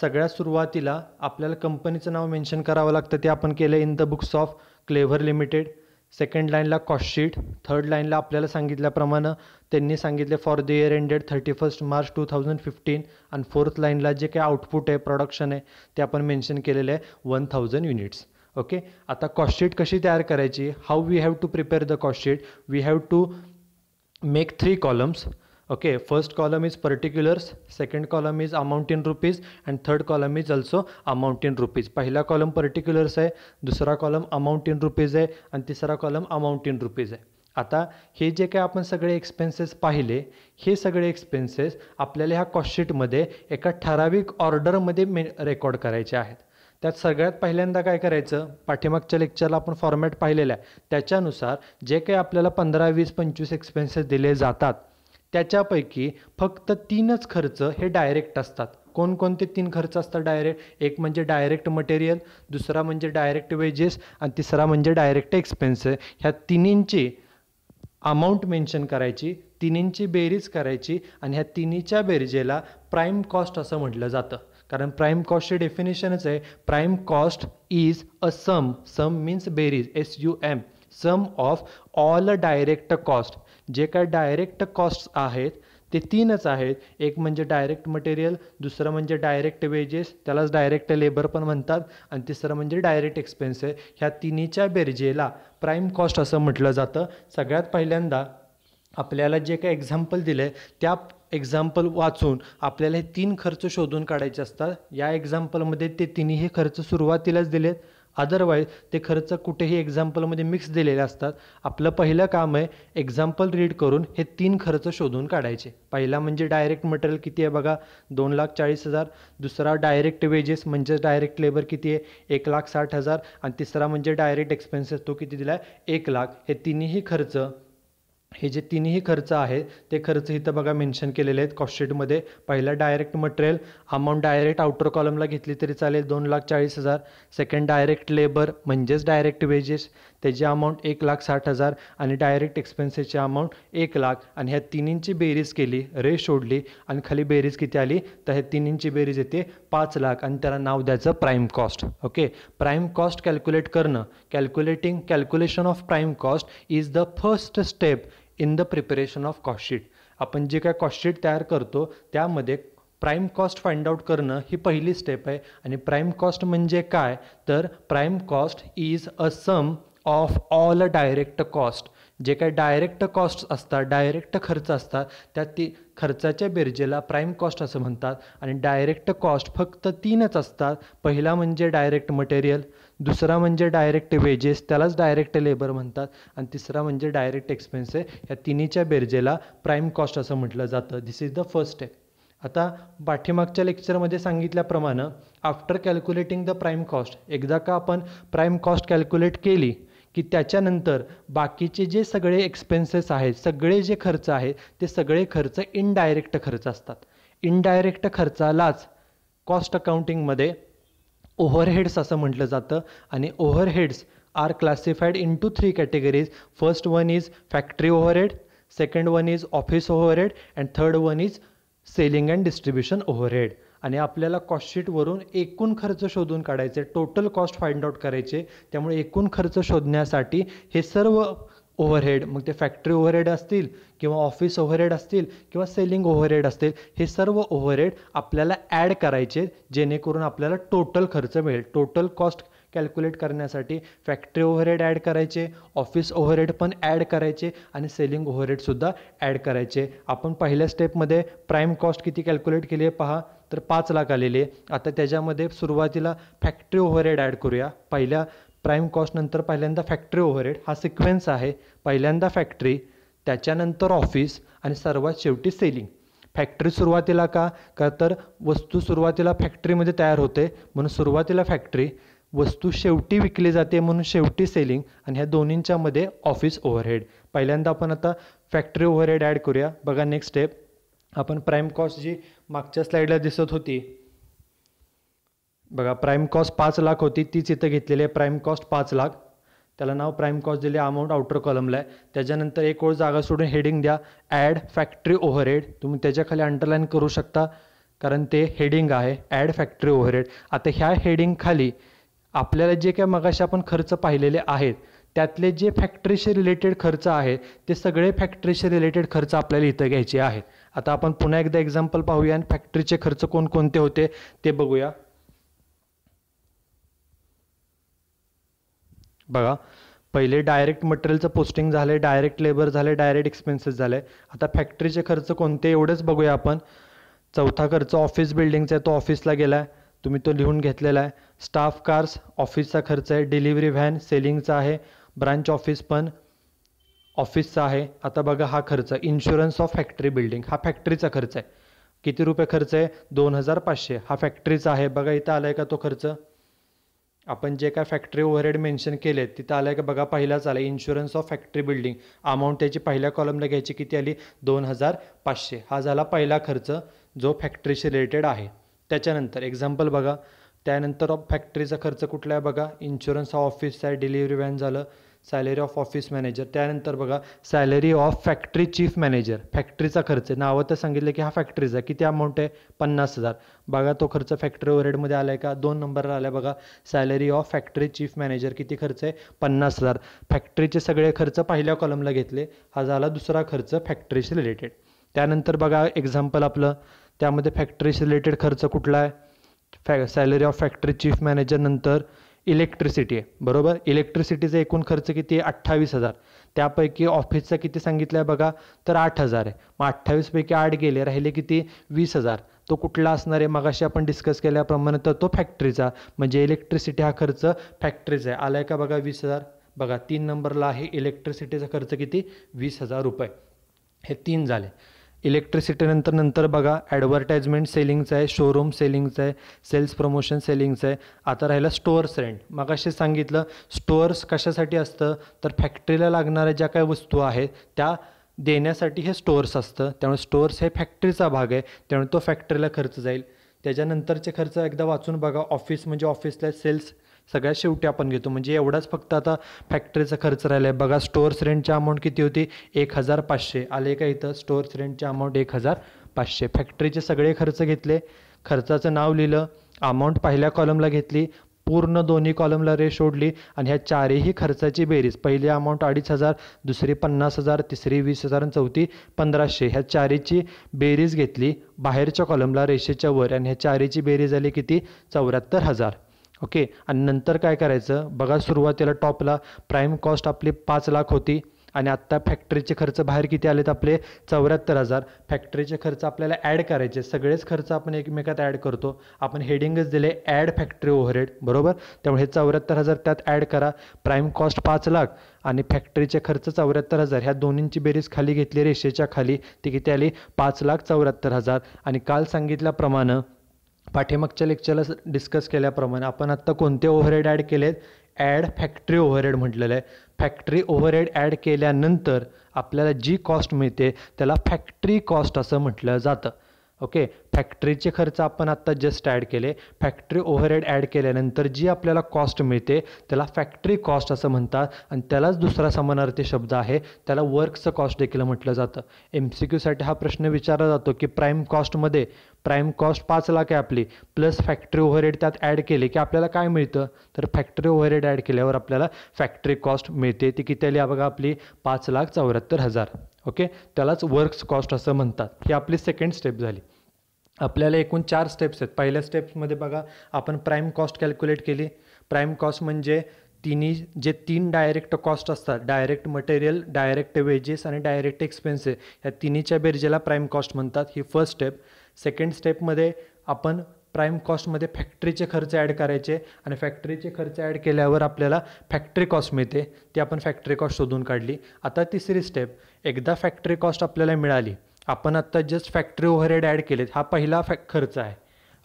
Speaker 1: सगळ्यात सुरुवातीला आपल्याला कंपनीचं नाव मेन्शन करावं लागतं ते आपण केलं in the books of Clever Limited second लाईनला कॉस्टशीट थर्ड लाईनला आपल्याला सांगितल्याप्रमाणे त्यांनी सांगितले for the year ended thirty first March two thousand fifteen आणि फोर्थ लाईनला जे काही आउटपुट आहे प्रोडक्शन आहे ते आपण मेन्शन केलेलं आहे वन थाउजंड युनिट्स ओके आता कॉस्टशीट कशी तयार करायची how we have to prepare the cost sheet we have to make three columns okay first column is particulars second column is amount in rupees and third column is also amount in rupees पहिला कॉलम पर्टिक्युलर्स आहे दुसरा कॉलम अमाऊंट इन रुपीज आहे आणि तिसरा कॉलम अमाऊंट इन रुपीज आहे आता हे जे काय आपण सगळे एक्सपेन्सेस पाहिले हे सगळे एक्सपेन्सेस आपल्याला ह्या कॉस्टशीटमध्ये एका ठराविक ऑर्डरमध्ये मे रेकॉर्ड करायचे आहेत त्यात सगळ्यात पहिल्यांदा काय करायचं पाठीमागच्या लेक्चरला आपण फॉर्मॅट पाहिलेला आहे त्याच्यानुसार जे काही आपल्याला पंधरा वीस पंचवीस एक्सपेन्सेस दिले जातात त्याच्यापैकी फक्त तीनच खर्च हे डायरेक्ट असतात कोणकोणते तीन खर्च असतात डायरेक्ट एक म्हणजे डायरेक्ट मटेरियल दुसरा म्हणजे डायरेक्ट वेजेस आणि तिसरा म्हणजे डायरेक्ट एक्सपेन्सेस ह्या तिन्हींची अमाऊंट मेन्शन करायची तिन्हींची बेरीज करायची आणि ह्या तिन्हीच्या बेरजेला प्राईम कॉस्ट असं म्हटलं जातं कारण प्राईम कॉस्टचे डेफिनेशनच आहे prime cost is a sum sum means बेरीज S U M sum of all direct cost जे काय डायरेक्ट कॉस्ट आहेत ते तीनच आहेत एक म्हणजे डायरेक्ट मटेरियल दुसरं म्हणजे डायरेक्ट वेजेस त्यालाच डायरेक्ट लेबर पण म्हणतात आणि तिसरं म्हणजे डायरेक्ट एक्सपेन्सेस ह्या तिन्हीच्या बेरजेला प्राईम कॉस्ट असं म्हटलं जातं सगळ्यात पहिल्यांदा आपल्याला जे काही एक्झाम्पल दिलं आहे त्या एक्झाम्पल वाचून आपल्याला हे तीन खर्च शोधून काढायचे असतात या एक्झाम्पलमध्ये ते तिन्ही हे खर्च सुरुवातीलाच दिलेत अदरवाईज ते खर्च कुठेही एक्झाम्पलमध्ये मिक्स दिलेले असतात आपलं पहिलं काम आहे एक्झाम्पल रीड करून हे तीन खर्च शोधून काढायचे पहिला म्हणजे डायरेक्ट मटेरियल किती आहे बघा दोन लाख चाळीस हजार दुसरा डायरेक्ट वेजेस म्हणजेच डायरेक्ट लेबर किती आहे एक लाख साठ हजार आणि तिसरा म्हणजे डायरेक्ट एक्सपेन्सेस तो किती दिला आहे एक लाख हे तिन्ही खर्च हे जे तिन्ही खर्च आहे ते खर्च इथं बघा मेन्शन केलेले आहेत कॉस्टशीटमध्ये पहिला direct material amount direct outer कॉलमला घेतली तरी चालेल दोन लाख चाळीस हजार सेकंड डायरेक्ट लेबर म्हणजेच डायरेक्ट वेजेस त्याची अमाऊंट एक लाख साठ हजार आणि डायरेक्ट एक्सपेन्सेसची अमाऊंट एक लाख आणि ह्या तिन्हींची बेरीज केली रे सोडली आणि खाली बेरीज किती आली तर ह्या तिन्हींची बेरीज येते पाच लाख आणि त्याला नाव द्यायचं prime cost okay prime cost calculate करणं calculating calculation of prime cost is the first step in the preparation of cost sheet आपण जे काय कॉस्टशीट तयार करतो त्यामध्ये प्राईम कॉस्ट फाइंड आउट करणं ही पहिली स्टेप आहे आणि प्राईम कॉस्ट म्हणजे काय तर prime cost is a sum of all a direct cost जे काय डायरेक्ट कॉस्ट असतात डायरेक्ट खर्च असतात त्या ती खर्चाच्या बेरजेला प्राईम कॉस्ट असं म्हणतात आणि डायरेक्ट कॉस्ट फक्त तीनच असतात पहिला म्हणजे डायरेक्ट मटेरियल दुसरा म्हणजे डायरेक्ट वेजेस त्यालाच डायरेक्ट लेबर म्हणतात आणि तिसरा म्हणजे डायरेक्ट एक्सपेन्स आहे ह्या तिन्हीच्या बेरजेला प्राईम कॉस्ट असं म्हटलं जातं this is the first step आता पाठीमागच्या लेक्चरमध्ये सांगितल्याप्रमाणे after calculating the prime cost एकदा का आपण प्राईम कॉस्ट कॅल्क्युलेट केली की त्याच्यानंतर बाकीचे जे सगळे एक्सपेन्सेस आहेत सगळे जे खर्च आहेत ते सगळे खर्च इनडायरेक्ट खर्च असतात इनडायरेक्ट खर्चालाच कॉस्ट अकाउंटिंगमध्ये ओव्हरहेड्स असं म्हटलं जातं आणि overheads are classified into three categories first one is factory overhead second one is office overhead and third one is selling and distribution overhead आणि आपल्याला कॉस्टशीटवरून एकूण खर्च शोधून काढायचे टोटल कॉस्ट फाइंड आउट करायचे त्यामुळे एकूण खर्च शोधण्यासाठी हे सर्व ओव्हरहेड मग ते फॅक्टरी ओव्हरहेड असतील किंवा ऑफिस ओव्हरहेड असतील किंवा सेलिंग ओव्हरहेड असतील हे सर्व ओव्हरहेड आपल्याला ॲड करायचे जेणेकरून आपल्याला टोटल खर्च मिळेल टोटल कॉस्ट कॅल्क्युलेट करण्यासाठी फॅक्टरी ओव्हरहेड ॲड करायचे ऑफिस ओव्हरहेड पण ॲड करायचे आणि सेलिंग ओव्हरहेडसुद्धा ॲड करायचे आपण पहिल्या स्टेपमध्ये प्राईम कॉस्ट किती कॅल्क्युलेट केली आहे पहा तर पाच लाख आलेले आता त्याच्यामध्ये सुरुवातीला फॅक्टरी ओव्हरहेड ॲड करूया पहिल्या प्राईम कॉस्टनंतर पहिल्यांदा फॅक्टरी ओव्हरहेड हा सिक्वेन्स आहे पहिल्यांदा फॅक्टरी त्याच्यानंतर ऑफिस आणि सर्वात शेवटी सेलिंग फॅक्टरी सुरुवातीला का का तर वस्तू सुरुवातीला फॅक्टरीमध्ये तयार होते म्हणून सुरुवातीला फॅक्टरी वस्तू शेवटी विकली जाते म्हणून शेवटी सेलिंग आणि ह्या दोन्हींच्यामध्ये ऑफिस ओव्हरहेड पहिल्यांदा आपण आता फॅक्टरी ओव्हरहेड ॲड करूया बघा नेक्स्ट स्टेप आपण प्राईम कॉस्ट जी मागच्या स्लाईडला दिसत होती बघा प्राईम कॉस्ट पाच लाख होती तीच इथं घेतलेली आहे प्राईम कॉस्ट पाच लाख त्याला नाव प्राईम कॉस्ट दिले अमाऊंट आउटर कॉलमला आहे त्याच्यानंतर एक ओळ जागा सोडून हेडिंग द्या ॲड फॅक्टरी ओव्हरहेड तुम्ही त्याच्याखाली अंडरलाईन करू शकता कारण ते हेडिंग आहे ॲड फॅक्टरी ओव्हरहेड आता ह्या हेडिंगखाली आपल्याला जे काय मगाशी आपण खर्च पाहिलेले आहेत त्यातले जे फॅक्टरीशी रिलेटेड खर्च आहेत ते सगळे फॅक्टरीशी रिलेटेड खर्च आपल्याला इथं घ्यायचे आहेत आता आपण पुन्हा एकदा एक्झाम्पल पाहूया आणि फॅक्टरीचे खर्च कोणकोणते होते ते बघूया बघा पहिले डायरेक्ट मटेरियलचं पोस्टिंग झाले डायरेक्ट लेबर झाले डायरेक्ट एक्सपेन्सेस झाले आता फॅक्टरीचे खर्च कोणते एवढेच बघूया आपण चौथा खर्च ऑफिस बिल्डिंगचा आहे तो ऑफिसला गेला तुम्ही तो लिहून घेतलेला आहे स्टाफ कार्स ऑफिसचा खर्च आहे डिलिव्हरी व्हॅन सेलिंगचा आहे ब्रांच ऑफिस पण ऑफिसचा आहे आता बघा हा खर्च इन्शुरन्स ऑफ फॅक्टरी बिल्डिंग हा फॅक्टरीचा खर्च आहे किती रुपये खर्च आहे दोन हजार पाचशे हा फॅक्टरीचा आहे बघा इथं आला आहे का तो खर्च आपण जे काय फॅक्टरी ओव्हरहेड मेन्शन केले तिथं आलं की का बघा पहिलाच आलं insurance of factory building amount त्याची पहिल्या कॉलमला घ्यायची किती आली दोन हजार पाचशे हा झाला पहिला खर्च जो फॅक्टरीशी रिलेटेड आहे त्याच्यानंतर एक्झाम्पल बघा त्यानंतर फॅक्टरीचा खर्च कुठला आहे बघा इन्शुरन्स हा ऑफिसचा आहे डिलिव्हरी व्हॅन झालं सॅलरी ऑफ ऑफिस मॅनेजर त्यानंतर बघा salary of factory chief manager फॅक्टरीचा खर्च आहे नावं तर सांगितलं की हा फॅक्टरीचा आहे किती अमाऊंट आहे पन्नास हजार बघा तो खर्च फॅक्टरी ओव्हरहेडमध्ये आला आहे का दोन नंबरला आला आहे बघा salary of factory chief manager किती खर्च आहे पन्नास हजार फॅक्टरीचे सगळे खर्च पहिल्या कॉलमला घेतले हा झाला दुसरा खर्च फॅक्टरीशी रिलेटेड त्यानंतर बघा एक्झाम्पल आपलं त्यामध्ये फॅक्टरीशी रिलेटेड खर्च कुठला आहे फॅ salary of factory chief manager नंतर इलेक्ट्रिसिटी आहे बरोबर इलेक्ट्रिसिटीचा एकूण खर्च किती आहे अठ्ठावीस हजार त्यापैकी ऑफिसचा किती सांगितलं आहे बघा तर आठ हजार आहे मग अठ्ठावीसपैकी आठ गेले राहिले किती वीस हजार तो कुठला असणार आहे मगाशी आपण डिस्कस केल्याप्रमाणे तर तो फॅक्टरीचा म्हणजे इलेक्ट्रिसिटी हा खर्च फॅक्टरीचा आहे आला आहे का बघा वीस हजार बघा तीन नंबरला आहे इलेक्ट्रिसिटीचा खर्च किती वीस हजार रुपये हे तीन झाले इलेक्ट्रिसिटीनंतर नंतर बघा ॲडव्हर्टायजमेंट सेलिंगचं आहे शोरूम सेलिंगचं आहे सेल्स प्रमोशन सेलिंगचं आहे आता राहिलं स्टोअर्स रेंट मग असे सांगितलं स्टोअर्स कशासाठी असतं तर फॅक्टरीला लागणाऱ्या ज्या काही वस्तू आहेत त्या देण्यासाठी हे स्टोअर्स असतं त्यामुळे स्टोअर्स हे फॅक्टरीचा भाग आहे त्यामुळे तो फॅक्टरीला खर्च जाईल त्याच्यानंतरचे खर्च एकदा वाचून बघा ऑफिस म्हणजे ऑफिसला सेल्स सगळ्यात शेवटी आपण घेतो म्हणजे एवढाच फक्त आता फॅक्टरीचा खर्च राहिला आहे बघा स्टोअर्स रेंटची अमाऊंट किती होती एक हजार पाचशे आले का इथं स्टोअर्स रेंटची अमाऊंट एक हजार पाचशे फॅक्टरीचे सगळे खर्च घेतले खर्चाचं नाव लिहिलं अमाऊंट पहिल्या कॉलमला घेतली पूर्ण दोन्ही कॉलमला रे सोडली आणि ह्या चारही खर्चाची बेरीज पहिली अमाऊंट अडीच हजार दुसरी पन्नास हजार तिसरी वीस हजार आणि चौथी पंधराशे ह्या चारीची बेरीज घेतली बाहेरच्या कॉलमला रेषेच्या वर आणि ह्या चारीची बेरीज आली किती चौऱ्याहत्तर हजार ओके आणि नंतर काय करायचं बघा सुरुवातीला टॉपला प्राईम कॉस्ट आपली पाच लाख होती आणि आत्ता फॅक्टरीचे खर्च बाहेर किती आलेत आपले चौऱ्याहत्तर हजार फॅक्टरीचे खर्च आपल्याला ॲड करायचे सगळेच खर्च आपण एकमेकात ॲड करतो आपण हेडिंगच दिले ॲड फॅक्टरी ओव्हरहेड बरोबर त्यामुळे हे चौऱ्याहत्तर हजार त्यात ॲड करा प्राईम कॉस्ट पाच लाख आणि फॅक्टरीचे खर्च चौऱ्याहत्तर हजार ह्या दोन्हींची बेरीज खाली घेतली रेषेच्या खाली ती किती आली पाच लाख चौऱ्याहत्तर हजार आणि काल सांगितल्याप्रमाणे पाठीमागच्या लेक्चरला डिस्कस केल्याप्रमाणे आपण आत्ता कोणते ओव्हरहेड ॲड केलेत ॲड फॅक्टरी ओव्हरहेड म्हटलेलं आहे फॅक्टरी ओव्हरहेड ॲड केल्यानंतर आपल्याला जी कॉस्ट मिळते त्याला फॅक्टरी कॉस्ट असं म्हटलं जातं ओके फॅक्टरीचे खर्च आपण आत्ता जस्ट ॲड केले फॅक्टरी ओव्हरहेड ॲड केल्यानंतर जी आपल्याला कॉस्ट मिळते त्याला फॅक्टरी कॉस्ट असं म्हणतात आणि त्यालाच दुसरा समानार्थी शब्द आहे त्याला वर्कचं कॉस्ट देखील म्हटलं जातं एम सी क्यूसाठी हा प्रश्न विचारला जातो की प्राईम कॉस्टमध्ये प्राईम कॉस्ट पाच लाख आहे आपली प्लस फॅक्टरी ओव्हरहेड त्यात ॲड केले की आपल्याला काय मिळतं तर फॅक्टरी ओव्हरहेड ॲड केल्यावर आपल्याला फॅक्टरी कॉस्ट मिळते ती किती आली बघा आपली पाच लाख चौऱ्याहत्तर हजार ओके त्यालाच वर्क्स कॉस्ट असं म्हणतात ही आपली सेकंड स्टेप झाली आपल्याला एकूण चार स्टेप्स आहेत पहिल्या स्टेप्समध्ये बघा आपण प्राईम कॉस्ट कॅल्क्युलेट केली प्राईम कॉस्ट म्हणजे तिन्ही जे तीन डायरेक्ट कॉस्ट असतात डायरेक्ट मटेरियल डायरेक्ट वेजेस आणि डायरेक्ट एक्सपेन्सेस या तिन्हीच्या बेरजेला प्राईम कॉस्ट म्हणतात ही फर्स्ट स्टेप सेकंड स्टेपमध्ये आपण प्राईम कॉस्टमध्ये फॅक्टरीचे खर्च ॲड करायचे आणि फॅक्टरीचे खर्च ॲड केल्यावर आपल्याला फॅक्टरी कॉस्ट मिळते ती आपण फॅक्टरी कॉस्ट शोधून काढली आता तिसरी स्टेप एकदा फॅक्टरी कॉस्ट आपल्याला मिळाली आपण आत्ता जस्ट फॅक्टरी ओव्हरहेड ॲड केलेत हा पहिला फॅ खर्च आहे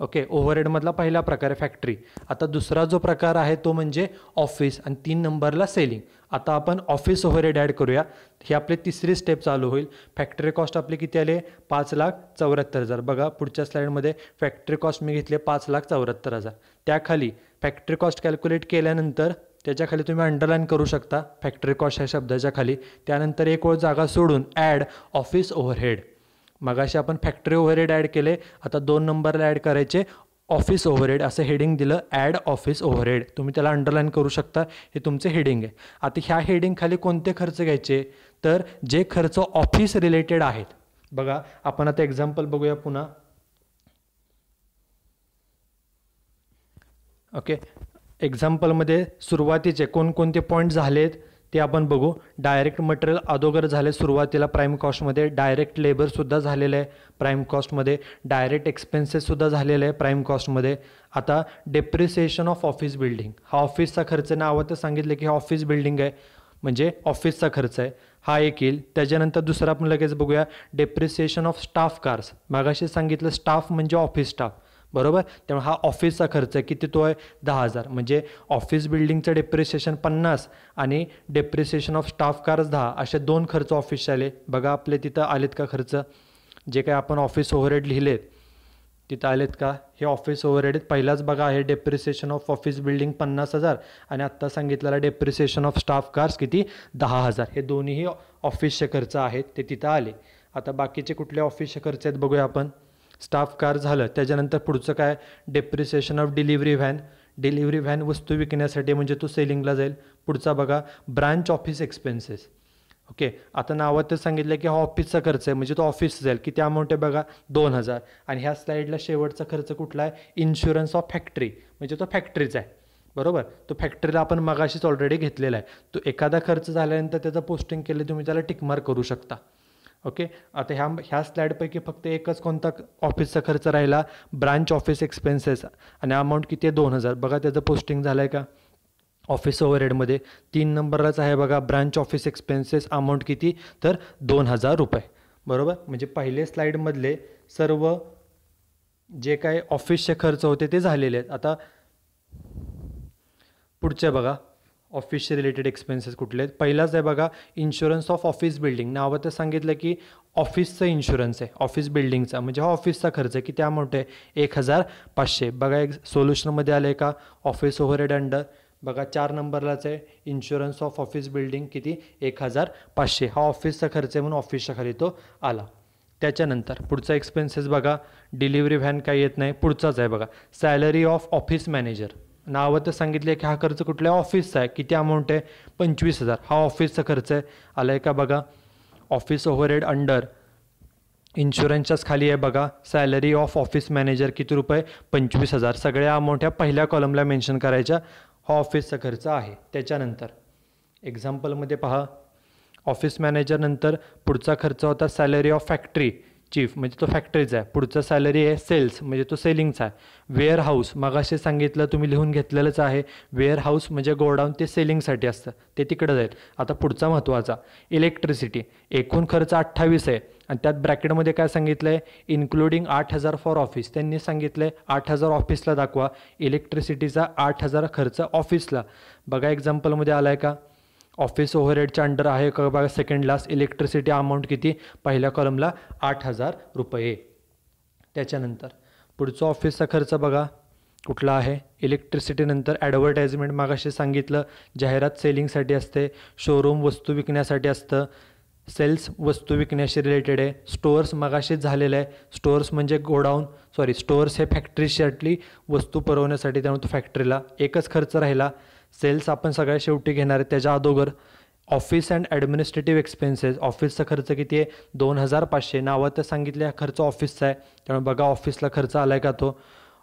Speaker 1: ओके ओव्हरहेडमधला पहिला प्रकार आहे फॅक्टरी आता दुसरा जो प्रकार आहे तो म्हणजे ऑफिस आणि तीन नंबरला सेलिंग आता आपण ऑफिस ओव्हरहेड ॲड करूया ही आपली तिसरी स्टेप चालू होईल फॅक्टरी कॉस्ट आपले किती आले पाच लाख चौऱ्याहत्तर हजार बघा पुढच्या स्लाईडमध्ये फॅक्टरी कॉस्ट मी घेतले पाच लाख चौऱ्याहत्तर हजार त्याखाली फॅक्टरी कॉस्ट कॅल्क्युलेट केल्यानंतर त्याच्याखाली तुम्ही अंडरलाईन करू शकता फॅक्टरी कॉस्ट ह्या शब्दाच्या खाली त्यानंतर एक ओळ जागा सोडून ॲड ऑफिस ओव्हरहेड मगाशी आपण फॅक्टरी ओव्हरहेड ॲड केले आता दोन नंबरला ॲड करायचे ऑफिस ओव्हरहेड असं हेडिंग दिलं ॲड ऑफिस ओव्हरहेड तुम्ही त्याला अंडरलाईन करू शकता हे तुमचे हेडिंग आहे आता ह्या हेडिंगखाली कोणते खर्च घ्यायचे तर जे खर्च ऑफिस रिलेटेड आहेत बघा आपण आता एक्झाम्पल बघूया पुन्हा ओके एक्झाम्पलमध्ये सुरुवातीचे कोणकोणते पॉईंट झालेत ते आपण बघू डायरेक्ट मटेरियल अदोगर झाले सुरुवातीला प्राईम कॉस्टमध्ये डायरेक्ट लेबरसुद्धा झालेलं आहे प्राईम कॉस्टमध्ये डायरेक्ट एक्सपेन्सेससुद्धा झालेलं आहे प्राईम कॉस्टमध्ये आता डेप्रिसिएशन ऑफ ऑफिस बिल्डिंग हा ऑफिसचा खर्च नावात सांगितलं की हा ऑफिस बिल्डिंग आहे म्हणजे ऑफिसचा खर्च आहे हा एक येईल त्याच्यानंतर दुसरा आपण लगेच बघूया डेप्रिसिएशन ऑफ स्टाफ कार्स मागाशी सांगितलं स्टाफ म्हणजे ऑफिस स्टाफ बरोबर त्यामुळे हा ऑफिसचा खर्च किती तो आहे दहा हजार म्हणजे ऑफिस बिल्डिंगचं डेप्रिसिएशन पन्नास आणि डेप्रिसिएशन ऑफ स्टाफ कार्स दहा असे दोन खर्च ऑफिसचे आले बघा आपले तिथं आलेत का खर्च जे काही आपण ऑफिस ओव्हरहेड लिहिलेत तिथं आलेत का हे ऑफिस ओव्हरहेड पहिलाच बघा आहे डेप्रिसिएशन ऑफ ऑफिस बिल्डिंग पन्नास हजार आणि आत्ता सांगितलेला डेप्रिसिएशन ऑफ स्टाफ कार्स किती दहा हजार हे दोन्हीही ऑफिसचे खर्च आहेत ते तिथं आले आता बाकीचे कुठले ऑफिसचे खर्च आहेत बघूया आपण स्टाफ कार झालं त्याच्यानंतर पुढचं काय depreciation of delivery van delivery van वस्तू विकण्यासाठी म्हणजे तो सेलिंगला जाईल पुढचा बघा ब्रांच ऑफिस एक्सपेन्सेस ओके आता तर सांगितलं की हा ऑफिसचा खर्च आहे म्हणजे तो ऑफिस जाईल किती अमाऊंट आहे बघा दोन हजार आणि ह्या स्लाईडला शेवटचा खर्च कुठला आहे इन्शुरन्स ऑफ फॅक्टरी म्हणजे तो फॅक्टरीचा आहे बरोबर तो फॅक्टरीला आपण मगाशीच ऑलरेडी घेतलेला आहे तो एखादा खर्च झाल्यानंतर त्याचं पोस्टिंग केलं तुम्ही त्याला टिकमार करू शकता ओके आता ह्या ह्या स्लॅडपैकी फक्त एकच कोणता ऑफिसचा खर्च राहिला ब्रांच ऑफिस एक्सपेन्सेस आणि अमाऊंट किती आहे दोन हजार बघा त्याचं पोस्टिंग झालं आहे का ऑफिस ओव्हरहेडमध्ये तीन नंबरलाच आहे बघा ब्रांच ऑफिस एक्सपेन्सेस अमाऊंट किती तर दोन हजार रुपये बरोबर म्हणजे पहिले स्लाईडमधले सर्व जे काय ऑफिसचे खर्च होते ते झालेले आहेत आता पुढचे बघा ऑफिसचे रिलेटेड एक्सपेन्सेस कुठले आहेत पहिलाच आहे बघा इन्शुरन्स ऑफ ऑफिस बिल्डिंग नावं तर सांगितलं की ऑफिसचं इन्शुरन्स आहे ऑफिस बिल्डिंगचा म्हणजे हा ऑफिसचा खर्च आहे की त्या मोठे एक हजार पाचशे बघा एक सोल्युशनमध्ये आलं आहे का ऑफिस ओव्हरहेड अंडर बघा चार नंबरलाच आहे इन्शुरन्स ऑफ ऑफिस बिल्डिंग किती एक हजार पाचशे हा ऑफिसचा खर्च आहे म्हणून ऑफिसच्या खाली तो आला त्याच्यानंतर पुढचा एक्सपेन्सेस बघा डिलिव्हरी व्हॅन काही येत नाही पुढचाच आहे बघा सॅलरी ऑफ ऑफिस मॅनेजर नावं तर सांगितले की हा खर्च कुठल्या ऑफिसचा आहे किती अमाऊंट आहे पंचवीस हजार हा ऑफिसचा खर्च आहे आला आहे का बघा ऑफिस ओव्हरहेड अंडर इन्शुरन्सच्याच खाली आहे बघा सॅलरी ऑफ ऑफिस मॅनेजर किती रुपये पंचवीस हजार सगळ्या अमाऊंट ह्या पहिल्या कॉलमला मेन्शन करायच्या हा ऑफिसचा खर्च आहे त्याच्यानंतर एक्झाम्पलमध्ये पहा ऑफिस मॅनेजरनंतर पुढचा खर्च होता सॅलरी ऑफ फॅक्टरी चीफ म्हणजे तो फॅक्टरीचा आहे पुढचा सॅलरी आहे सेल्स म्हणजे तो सेलिंगचा आहे वेअर हाऊस मगाशी सांगितलं तुम्ही लिहून घेतलेलंच आहे वेअर हाऊस म्हणजे गोडाऊन ते सेलिंगसाठी असतं ते तिकडं जाईल आता पुढचा महत्त्वाचा इलेक्ट्रिसिटी एकूण खर्च अठ्ठावीस आहे आणि त्यात ब्रॅकेटमध्ये काय सांगितलं आहे इन्क्लुडिंग आठ हजार फॉर ऑफिस त्यांनी सांगितलं आहे आठ हजार ऑफिसला दाखवा इलेक्ट्रिसिटीचा आठ हजार खर्च ऑफिसला बघा एक्झाम्पलमध्ये आला आहे का ऑफिस ओव्हरहेडच्या अंडर आहे का बघा सेकंड लास्ट इलेक्ट्रिसिटी अमाऊंट किती पहिल्या कॉलमला आठ हजार रुपये त्याच्यानंतर पुढचा ऑफिसचा खर्च बघा कुठला आहे इलेक्ट्रिसिटीनंतर ॲडव्हर्टायझमेंट मागाशी सांगितलं जाहिरात सेलिंगसाठी असते शोरूम वस्तू विकण्यासाठी असतं सेल्स वस्तू विकण्याशी रिलेटेड आहे स्टोअर्स मागाशीच झालेलं आहे स्टोअर्स म्हणजे गोडाऊन सॉरी स्टोअर्स हे फॅक्टरीसाठी वस्तू पुरवण्यासाठी त्यामुळे तो फॅक्टरीला एकच खर्च राहिला सेल्स आपण सगळ्या शेवटी घेणार आहे त्याच्या अगोदर ऑफिस अँड ॲडमिनिस्ट्रेटिव्ह एक्सपेन्सेस ऑफिसचा खर्च किती आहे दोन हजार पाचशे नावात तर सांगितले हा खर्च ऑफिसचा आहे त्यामुळे बघा ऑफिसला खर्च आला आहे का तो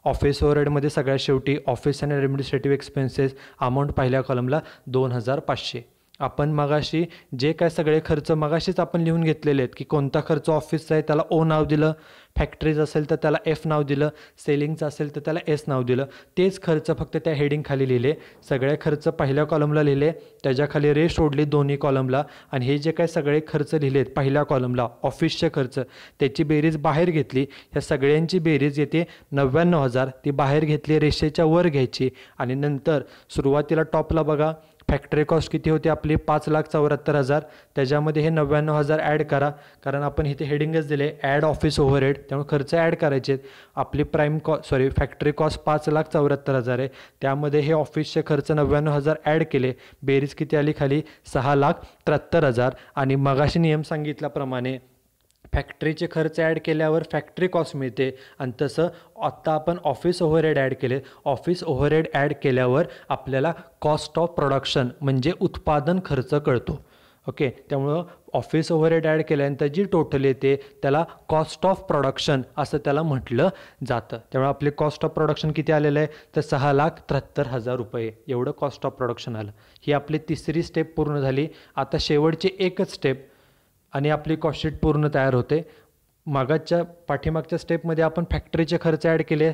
Speaker 1: ऑफिस ओव्हरहेडमध्ये सगळ्यात शेवटी office and administrative expenses amount पहिल्या कॉलमला दोन हजार पाचशे आपण मगाशी जे काय सगळे खर्च मगाशीच आपण लिहून घेतलेले आहेत की कोणता खर्च ऑफिसचा आहे त्याला ओ नाव दिलं फॅक्टरीज असेल तर त्याला एफ नाव दिलं सेलिंगचं असेल तर त्याला एस नाव दिलं तेच खर्च फक्त त्या हेडिंगखाली लिहिले सगळे खर्च पहिल्या कॉलमला लिहिले त्याच्याखाली रे सोडली दोन्ही कॉलमला आणि हे जे काय सगळे खर्च लिहिलेत पहिल्या कॉलमला ऑफिसचे खर्च त्याची बेरीज बाहेर घेतली ह्या सगळ्यांची बेरीज येते नव्याण्णव हजार ती बाहेर घेतली रेषेच्या वर घ्यायची आणि नंतर सुरुवातीला टॉपला बघा फॅक्टरी कॉस्ट किती होती आपली पाच लाख चौऱ्याहत्तर हजार त्याच्यामध्ये हे नव्याण्णव हजार ॲड करा कारण आपण इथे हेडिंगच दिले ॲड ऑफिस ओव्हरहेड त्यामुळे खर्च ॲड करायचे आहेत आपली प्राईम कॉ सॉरी फॅक्टरी कॉस्ट पाच लाख चौऱ्याहत्तर हजार आहे त्यामध्ये हे ऑफिसचे खर्च नव्याण्णव हजार ॲड केले बेरीज किती आली खाली सहा लाख त्र्याहत्तर हजार आणि मगाशी नियम सांगितल्याप्रमाणे फॅक्टरीचे खर्च ॲड केल्यावर फॅक्टरी कॉस्ट मिळते आणि तसं आत्ता आपण ऑफिस ओव्हरहेड ॲड केले ऑफिस ओव्हरहेड ॲड केल्यावर आपल्याला कॉस्ट ऑफ प्रोडक्शन म्हणजे उत्पादन खर्च कळतो ओके त्यामुळं ऑफिस ओव्हरहेड ॲड केल्यानंतर जी टोटल येते त्याला कॉस्ट ऑफ प्रोडक्शन असं त्याला म्हटलं जातं त्यामुळे आपले कॉस्ट ऑफ प्रोडक्शन किती आलेलं आहे तर सहा लाख त्र्याहत्तर हजार रुपये एवढं कॉस्ट ऑफ प्रोडक्शन आलं ही आपली तिसरी स्टेप पूर्ण झाली आता शेवटची एकच स्टेप आणि आपली कॉस्टशीट पूर्ण तयार होते मागाच्या पाठीमागच्या स्टेपमध्ये आपण फॅक्टरीचे खर्च ॲड केले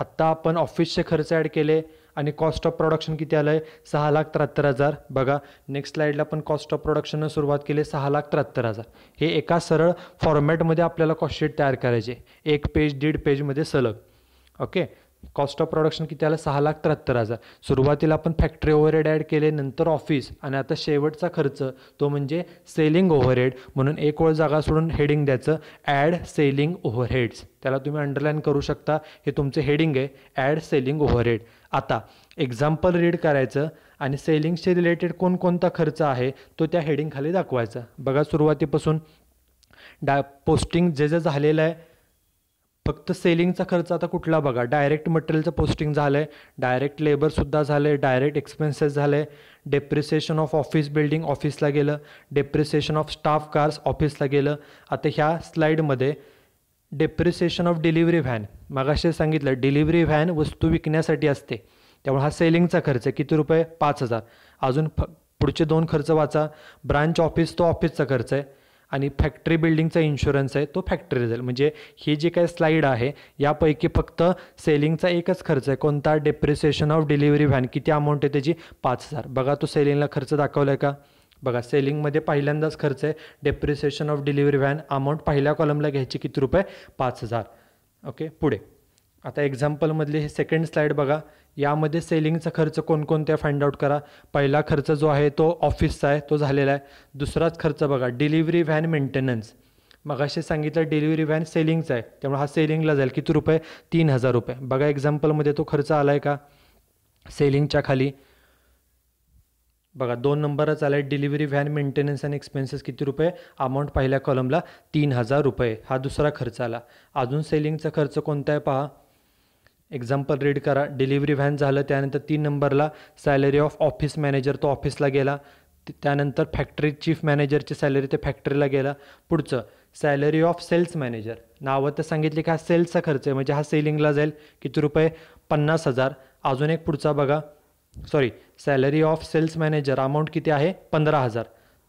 Speaker 1: आत्ता आपण ऑफिसचे खर्च ॲड केले आणि कॉस्ट ऑफ प्रोडक्शन किती आलं आहे सहा लाख त्र्याहत्तर हजार बघा नेक्स्ट स्लाईडला पण कॉस्ट ऑफ प्रोडक्शननं सुरुवात केली सहा लाख त्र्याहत्तर हजार हे एका सरळ फॉर्मॅटमध्ये आपल्याला कॉस्टशीट तयार करायचे एक पेज दीड पेजमध्ये सलग ओके कॉस्ट ऑफ प्रोडक्शन किती आलं सहा लाख त्र्याहत्तर हजार सुरुवातीला आपण फॅक्टरी ओव्हरहेड ॲड केले नंतर ऑफिस आणि आता शेवटचा खर्च तो म्हणजे सेलिंग ओव्हरहेड म्हणून एक ओळ जागा सोडून हेडिंग द्यायचं ॲड सेलिंग ओव्हरहेड्स त्याला तुम्ही अंडरलाईन करू शकता हे तुमचे हेडिंग आहे ॲड सेलिंग ओव्हरहेड आता एक्झाम्पल रीड करायचं आणि सेलिंगशी रिलेटेड कोणकोणता खर्च आहे तो त्या हेडिंगखाली दाखवायचा बघा सुरुवातीपासून डा पोस्टिंग जे जे झालेलं आहे फक्त सेलिंगचा खर्च आता कुठला बघा डायरेक्ट मटेरियलचं पोस्टिंग झालं आहे डायरेक्ट लेबरसुद्धा झालं आहे डायरेक्ट एक्सपेन्सेस झाले आहे डेप्रिसिएशन ऑफ ऑफिस बिल्डिंग ऑफिसला गेलं डेप्रिसिएशन ऑफ स्टाफ कार्स ऑफिसला गेलं आता ह्या स्लाईडमध्ये डेप्रिसिएशन ऑफ डिलिव्हरी व्हॅन मागाशी सांगितलं डिलिव्हरी व्हॅन वस्तू विकण्यासाठी असते त्यामुळे हा सेलिंगचा खर्च किती रुपये पाच हजार अजून फ पुढचे दोन खर्च वाचा ब्रांच ऑफिस तो ऑफिसचा खर्च आहे आणि फॅक्टरी बिल्डिंगचा इन्शुरन्स आहे तो फॅक्टरी जाईल म्हणजे ही जी काही स्लाईड आहे यापैकी फक्त सेलिंगचा एकच खर्च आहे कोणता डेप्रिसिएशन ऑफ डिलिव्हरी व्हॅन किती अमाऊंट आहे त्याची पाच हजार बघा तो सेलिंगला खर्च दाखवला आहे का बघा सेलिंगमध्ये पहिल्यांदाच खर्च आहे depreciation of delivery van amount पहिल्या कॉलमला घ्यायची किती रुपये पाच हजार ओके पुढे आता एक्झाम्पलमधले हे सेकंड स्लाईड बघा यामध्ये सेलिंगचा खर्च कोणकोणत्या फाइंड आउट करा पहिला खर्च जो आहे तो ऑफिसचा आहे तो झालेला आहे दुसराच खर्च बघा डिलिव्हरी व्हॅन मेंटेनन्स मग असे सांगितलं डिलिव्हरी व्हॅन सेलिंगचा आहे त्यामुळे हा सेलिंगला जाईल किती रुपये तीन हजार रुपये बघा एक्झाम्पलमध्ये तो खर्च आला आहे का सेलिंगच्या खाली बघा दोन नंबरच आला आहे delivery van maintenance and expenses किती रुपये अमाऊंट पहिल्या कॉलमला तीन हजार रुपये हा दुसरा खर्च आला अजून सेलिंगचा खर्च कोणता आहे पहा एक्झाम्पल रीड करा डिलिव्हरी व्हॅन झालं त्यानंतर तीन नंबरला सॅलरी ऑफ ऑफिस मॅनेजर तो ऑफिसला गेला त्यानंतर फॅक्टरी चीफ मॅनेजरची सॅलरी ते फॅक्टरीला गेला पुढचं सॅलरी ऑफ सेल्स मॅनेजर नावं तर सांगितलं की हा सेल्सचा खर्च आहे म्हणजे हा सेलिंगला जाईल किती रुपये पन्नास हजार अजून एक पुढचा बघा sorry salary of sales manager amount किती आहे पंधरा हजार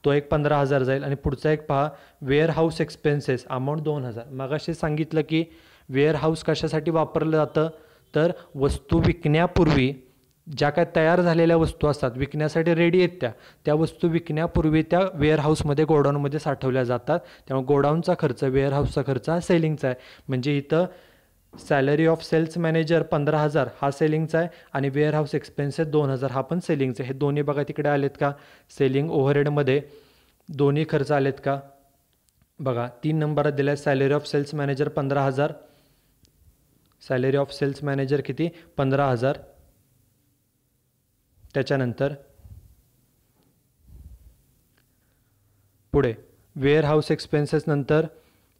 Speaker 1: तो एक पंधरा हजार जाईल आणि पुढचा एक पहा वेअरहाऊस एक्सपेन्सेस अमाऊंट दोन हजार असे सांगितलं की वेअरहाऊस कशासाठी वापरलं जातं तर वस्तू विकण्यापूर्वी ज्या काय तयार झालेल्या वस्तू असतात विकण्यासाठी रेडी आहेत त्या त्या वस्तू विकण्यापूर्वी त्या वेअरहाऊसमध्ये गोडाऊनमध्ये साठवल्या जातात त्यामुळे गोडाऊनचा खर्च वेअरहाऊसचा खर्च हा सेलिंगचा आहे म्हणजे इथं सॅलरी ऑफ सेल्स मॅनेजर पंधरा हजार हा सेलिंगचा आहे आणि वेअरहाऊस एक्सपेन्सेस दोन हजार हा पण सेलिंगचा आहे हे दोन्ही बघा तिकडे आलेत का सेलिंग ओव्हरहेडमध्ये दोन्ही खर्च आलेत का बघा तीन नंबरात दिला आहे सॅलरी ऑफ सेल्स मॅनेजर पंधरा हजार सॅलरी ऑफ सेल्स मॅनेजर किती पंधरा हजार त्याच्यानंतर पुढे हाऊस एक्सपेन्सेस नंतर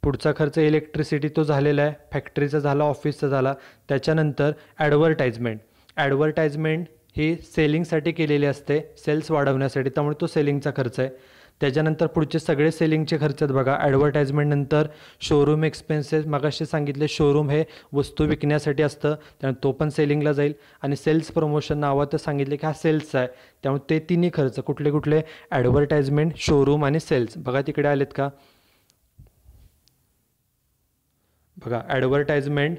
Speaker 1: पुढचा खर्च इलेक्ट्रिसिटी तो झालेला आहे फॅक्टरीचा झाला ऑफिसचा झाला त्याच्यानंतर ॲडव्हर्टाइजमेंट ॲडव्हर्टाइजमेंट ही सेलिंगसाठी केलेली असते सेल्स वाढवण्यासाठी त्यामुळे तो सेलिंगचा खर्च आहे त्याच्यानंतर पुढचे सगळे सेलिंगचे खर्च बघा नंतर शोरूम एक्सपेन्सेस मगाशी सांगितले शोरूम हे वस्तू विकण्यासाठी असतं त्यामुळे तो पण सेलिंगला जाईल आणि सेल्स प्रमोशन तर सांगितले की हा सेल्स आहे त्यामुळे ते तिन्ही खर्च कुठले कुठले ॲडव्हर्टाईजमेंट शोरूम आणि सेल्स बघा तिकडे आलेत का बघा ॲडव्हर्टाईजमेंट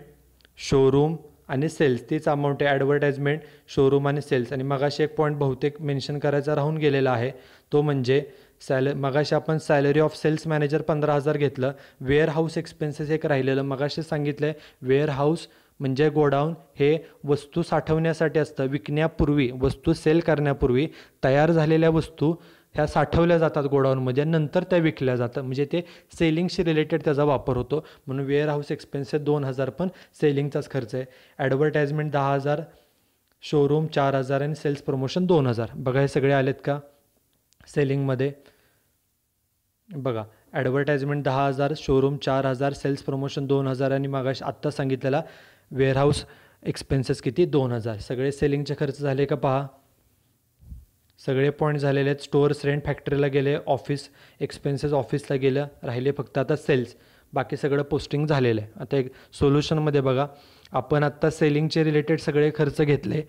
Speaker 1: शोरूम आणि सेल्स तीच अमाऊंट आहे ॲडव्हर्टाईजमेंट शोरूम आणि सेल्स आणि मगाशी एक पॉईंट बहुतेक मेन्शन करायचा राहून गेलेला आहे तो म्हणजे सॅल मगाशी आपण सॅलरी ऑफ सेल्स मॅनेजर पंधरा हजार घेतलं वेअर हाऊस एक्सपेन्सेस एक राहिलेलं मगाशी सांगितलं आहे वेअर हाऊस म्हणजे गोडाऊन हे वस्तू साठवण्यासाठी असतं विकण्यापूर्वी वस्तू सेल करण्यापूर्वी तयार झालेल्या वस्तू ह्या साठवल्या जातात गोडाऊनमध्ये नंतर त्या विकल्या जातात म्हणजे ते सेलिंगशी रिलेटेड त्याचा वापर होतो म्हणून वेअर हाऊस एक्सपेन्सेस दोन हजार पण सेलिंगचाच खर्च आहे ॲडव्हर्टाईजमेंट दहा हजार शोरूम चार हजार आणि सेल्स प्रमोशन दोन हजार बघा हे सगळे आलेत का सेलिंगमध्ये बघा ॲडव्हर्टायझमेंट दहा हजार शोरूम चार हजार सेल्स प्रमोशन दोन हजार आणि मग आत्ता सांगितलेला वेअरहाऊस एक्सपेन्सेस किती दोन हजार सगळे सेलिंगचे खर्च झाले का पहा सगळे पॉईंट झालेले आहेत स्टोअर्स रेंट फॅक्टरीला गेले ऑफिस एक्सपेन्सेस ऑफिसला गेलं राहिले फक्त आता सेल्स बाकी सगळं पोस्टिंग झालेलं आहे आता एक सोल्युशनमध्ये बघा आपण आत्ता सेलिंगचे रिलेटेड सगळे खर्च घेतले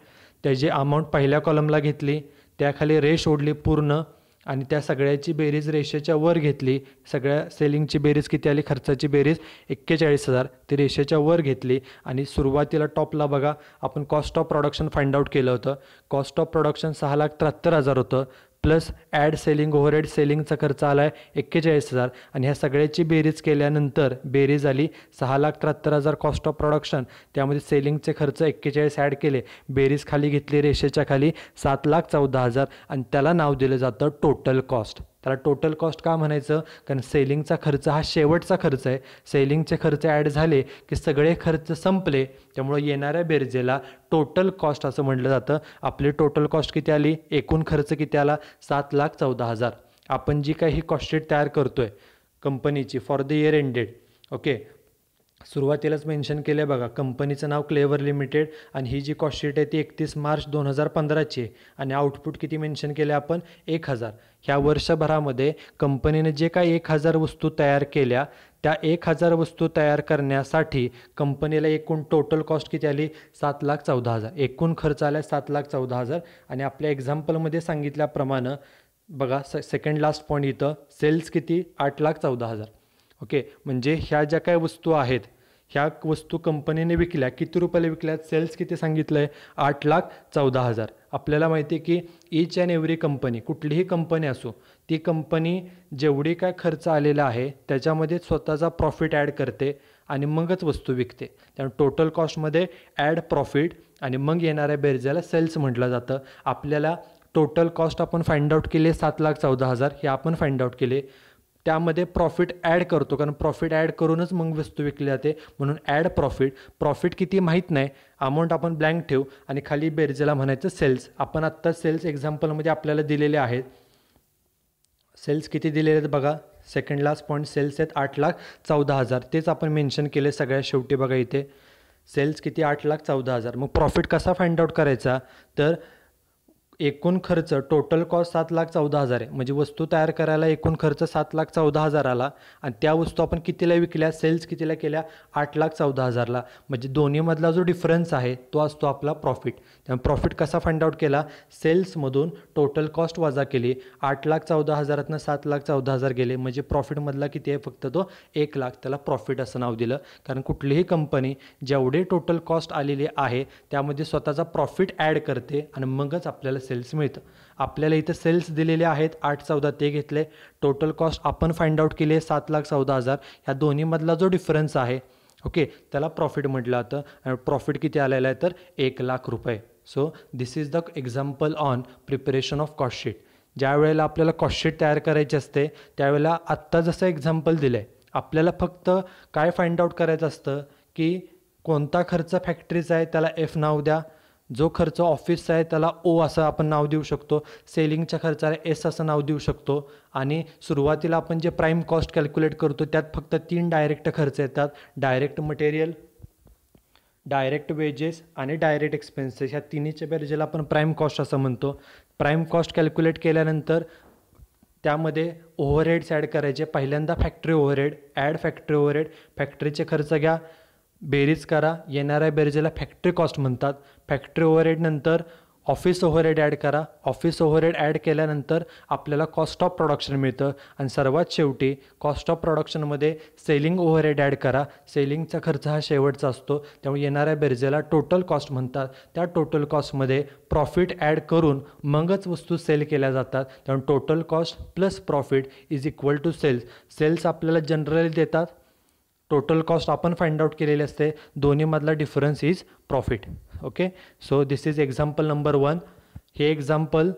Speaker 1: त्याची अमाऊंट पहिल्या कॉलमला घेतली त्याखाली रेश ओढली पूर्ण आणि त्या सगळ्याची बेरीज रेषेच्या वर घेतली सगळ्या सेलिंगची बेरीज किती आली खर्चाची बेरीज एक्केचाळीस हजार ती रेषेच्या वर घेतली आणि सुरुवातीला टॉपला बघा आपण cost of production find out केलं होतं कॉस्ट ऑफ प्रोडक्शन सहा लाख त्र्याहत्तर हजार होतं प्लस ॲड सेलिंग ओव्हरहेड सेलिंगचा खर्च आला आहे एक्केचाळीस हजार आणि ह्या सगळ्याची बेरीज केल्यानंतर बेरीज आली सहा लाख त्र्याहत्तर हजार कॉस्ट ऑफ प्रोडक्शन त्यामध्ये सेलिंगचे खर्च एक्केचाळीस ॲड केले बेरीज खाली घेतली रेषेच्या खाली सात लाख चौदा हजार आणि त्याला नाव दिलं जातं टोटल कॉस्ट त्याला टोटल कॉस्ट का म्हणायचं कारण सेलिंगचा खर्च हा शेवटचा खर्च आहे सेलिंगचे खर्च ॲड झाले की सगळे खर्च संपले त्यामुळं येणाऱ्या बेरजेला टोटल कॉस्ट असं म्हटलं जातं आपली टोटल कॉस्ट किती आली एकूण खर्च किती आला सात लाख चौदा हजार आपण जी काही कॉस्टशीट तयार करतो आहे कंपनीची for the year ended okay सुरुवातीलाच मेन्शन केलं आहे बघा कंपनीचं नाव क्लेवर लिमिटेड आणि ही जी कॉस्टशीट आहे ती एकतीस मार्च दोन हजार पंधराची आहे आणि आउटपुट किती मेन्शन केलं आहे आपण एक हजार ह्या वर्षभरामध्ये कंपनीने जे काही एक हजार वस्तू तयार केल्या त्या एक हजार वस्तू तयार करण्यासाठी कंपनीला एकूण टोटल कॉस्ट किती आली सात लाख चौदा हजार एकूण खर्च आला सात लाख चौदा हजार आणि आपल्या एक्झाम्पलमध्ये सांगितल्याप्रमाणे बघा स सेकंड लास्ट पॉईंट इथं सेल्स किती आठ लाख चौदा हजार ओके म्हणजे ह्या ज्या काही वस्तू आहेत ह्या वस्तू कंपनीने विकल्या किती रुपयाला विकल्या सेल्स किती सांगितलं आहे आठ लाख चौदा हजार आपल्याला माहिती आहे की ईच अँड एव्हरी कंपनी कुठलीही कंपनी असो ती कंपनी जेवढी काय खर्च आलेला आहे त्याच्यामध्ये स्वतःचा प्रॉफिट ॲड करते आणि मगच वस्तू विकते त्यामुळे टोटल कॉस्टमध्ये ॲड प्रॉफिट आणि मग येणाऱ्या बेरजेला सेल्स म्हटलं जातं आपल्याला टोटल कॉस्ट आपण फाइंड आउट केले सात लाख चौदा हजार हे आपण फाइंड आउट केले त्यामध्ये प्रॉफिट ॲड करतो कारण प्रॉफिट ॲड करूनच मग वस्तू विकली जाते म्हणून ॲड प्रॉफिट प्रॉफिट किती माहीत नाही अमाऊंट आपण ब्लँक ठेवू आणि खाली बेरजेला म्हणायचं सेल्स आपण आत्ता सेल्स एक्झाम्पलमध्ये आपल्याला दिलेले आहेत सेल्स किती दिलेले आहेत बघा सेकंड लास्ट पॉईंट सेल्स आहेत आठ लाख चौदा हजार तेच आपण मेन्शन केले सगळ्या शेवटी बघा इथे सेल्स किती आठ लाख चौदा हजार मग प्रॉफिट कसा फाइंड आउट करायचा तर एकूण खर्च टोटल कॉस्ट सात लाख चौदा हजार आहे म्हणजे वस्तू तयार करायला एकूण खर्च सात लाख चौदा हजार आला आणि त्या वस्तू आपण कितीला विकल्या सेल्स कितीला केल्या आठ लाख चौदा हजारला म्हणजे दोन्हीमधला जो डिफरन्स आहे तो असतो आपला प्रॉफिट त्यामुळे प्रॉफिट कसा फाइंड आउट केला सेल्समधून टोटल कॉस्ट वजा केली आठ लाख चौदा हजारातनं सात लाख चौदा हजार गेले म्हणजे प्रॉफिटमधला किती आहे फक्त तो एक लाख त्याला प्रॉफिट असं नाव दिलं कारण कुठलीही कंपनी जेवढे टोटल कॉस्ट आलेली आहे त्यामध्ये स्वतःचा प्रॉफिट ॲड करते आणि मगच आपल्याला सेल्स मिळतं आपल्याला इथं सेल्स दिलेले आहेत आठ चौदा ते घेतले टोटल कॉस्ट आपण फाइंड आउट केली सात लाख चौदा हजार ह्या दोन्हीमधला जो डिफरन्स आहे ओके त्याला प्रॉफिट म्हटलं जातं प्रॉफिट किती आलेलं आहे तर एक लाख रुपये so this is the example on preparation of cost sheet ज्या वेळेला आपल्याला कॉस्टशीट तयार करायची असते त्यावेळेला आत्ता जसं एक्झाम्पल दिलं आहे आपल्याला फक्त काय फाइंड आउट करायचं असतं की कोणता खर्च फॅक्टरीचा आहे त्याला एफ नाव द्या जो खर्च ऑफिसचा आहे त्याला ओ असं आपण नाव देऊ शकतो सेलिंगच्या खर्चाला एस असं नाव देऊ शकतो आणि सुरुवातीला आपण जे प्राईम कॉस्ट कॅल्क्युलेट करतो त्यात फक्त तीन डायरेक्ट खर्च येतात डायरेक्ट मटेरियल डायरेक्ट वेजेस आणि डायरेक्ट एक्सपेन्सेस ह्या तिन्हीच्या बेरजेला आपण प्राईम कॉस्ट असं म्हणतो प्राईम कॉस्ट कॅल्क्युलेट केल्यानंतर त्यामध्ये ओव्हरहेड्स ॲड करायचे पहिल्यांदा factory overhead add factory overhead फॅक्टरीचे खर्च घ्या बेरीज करा येणाऱ्या बेरजेला फॅक्टरी कॉस्ट म्हणतात फॅक्टरी ओव्हरहेडनंतर ऑफिस ओव्हरहेड ॲड करा ऑफिस ओव्हरहेड ॲड केल्यानंतर आपल्याला कॉस्ट ऑफ प्रोडक्शन मिळतं आणि सर्वात शेवटी कॉस्ट ऑफ प्रोडक्शनमध्ये सेलिंग ओव्हरहेड ॲड करा सेलिंगचा खर्च हा शेवटचा असतो त्यामुळे येणाऱ्या बेरजेला टोटल कॉस्ट म्हणतात त्या टोटल कॉस्टमध्ये प्रॉफिट ॲड करून मगच वस्तू सेल केल्या जातात त्यामुळे total cost plus profit is equal to sales sales आपल्याला जनरली देतात टोटल कॉस्ट आपण फाइंड आउट केलेली असते दोन्हीमधला difference is profit okay so this is example number one हे एक्झाम्पल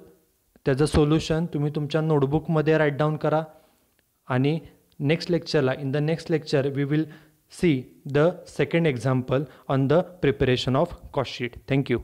Speaker 1: त्याचं सोल्युशन तुम्ही तुमच्या नोटबुकमध्ये राईट डाऊन करा आणि नेक्स्ट लेक्चरला in the next lecture we will see the second example on the preparation of cost sheet thank you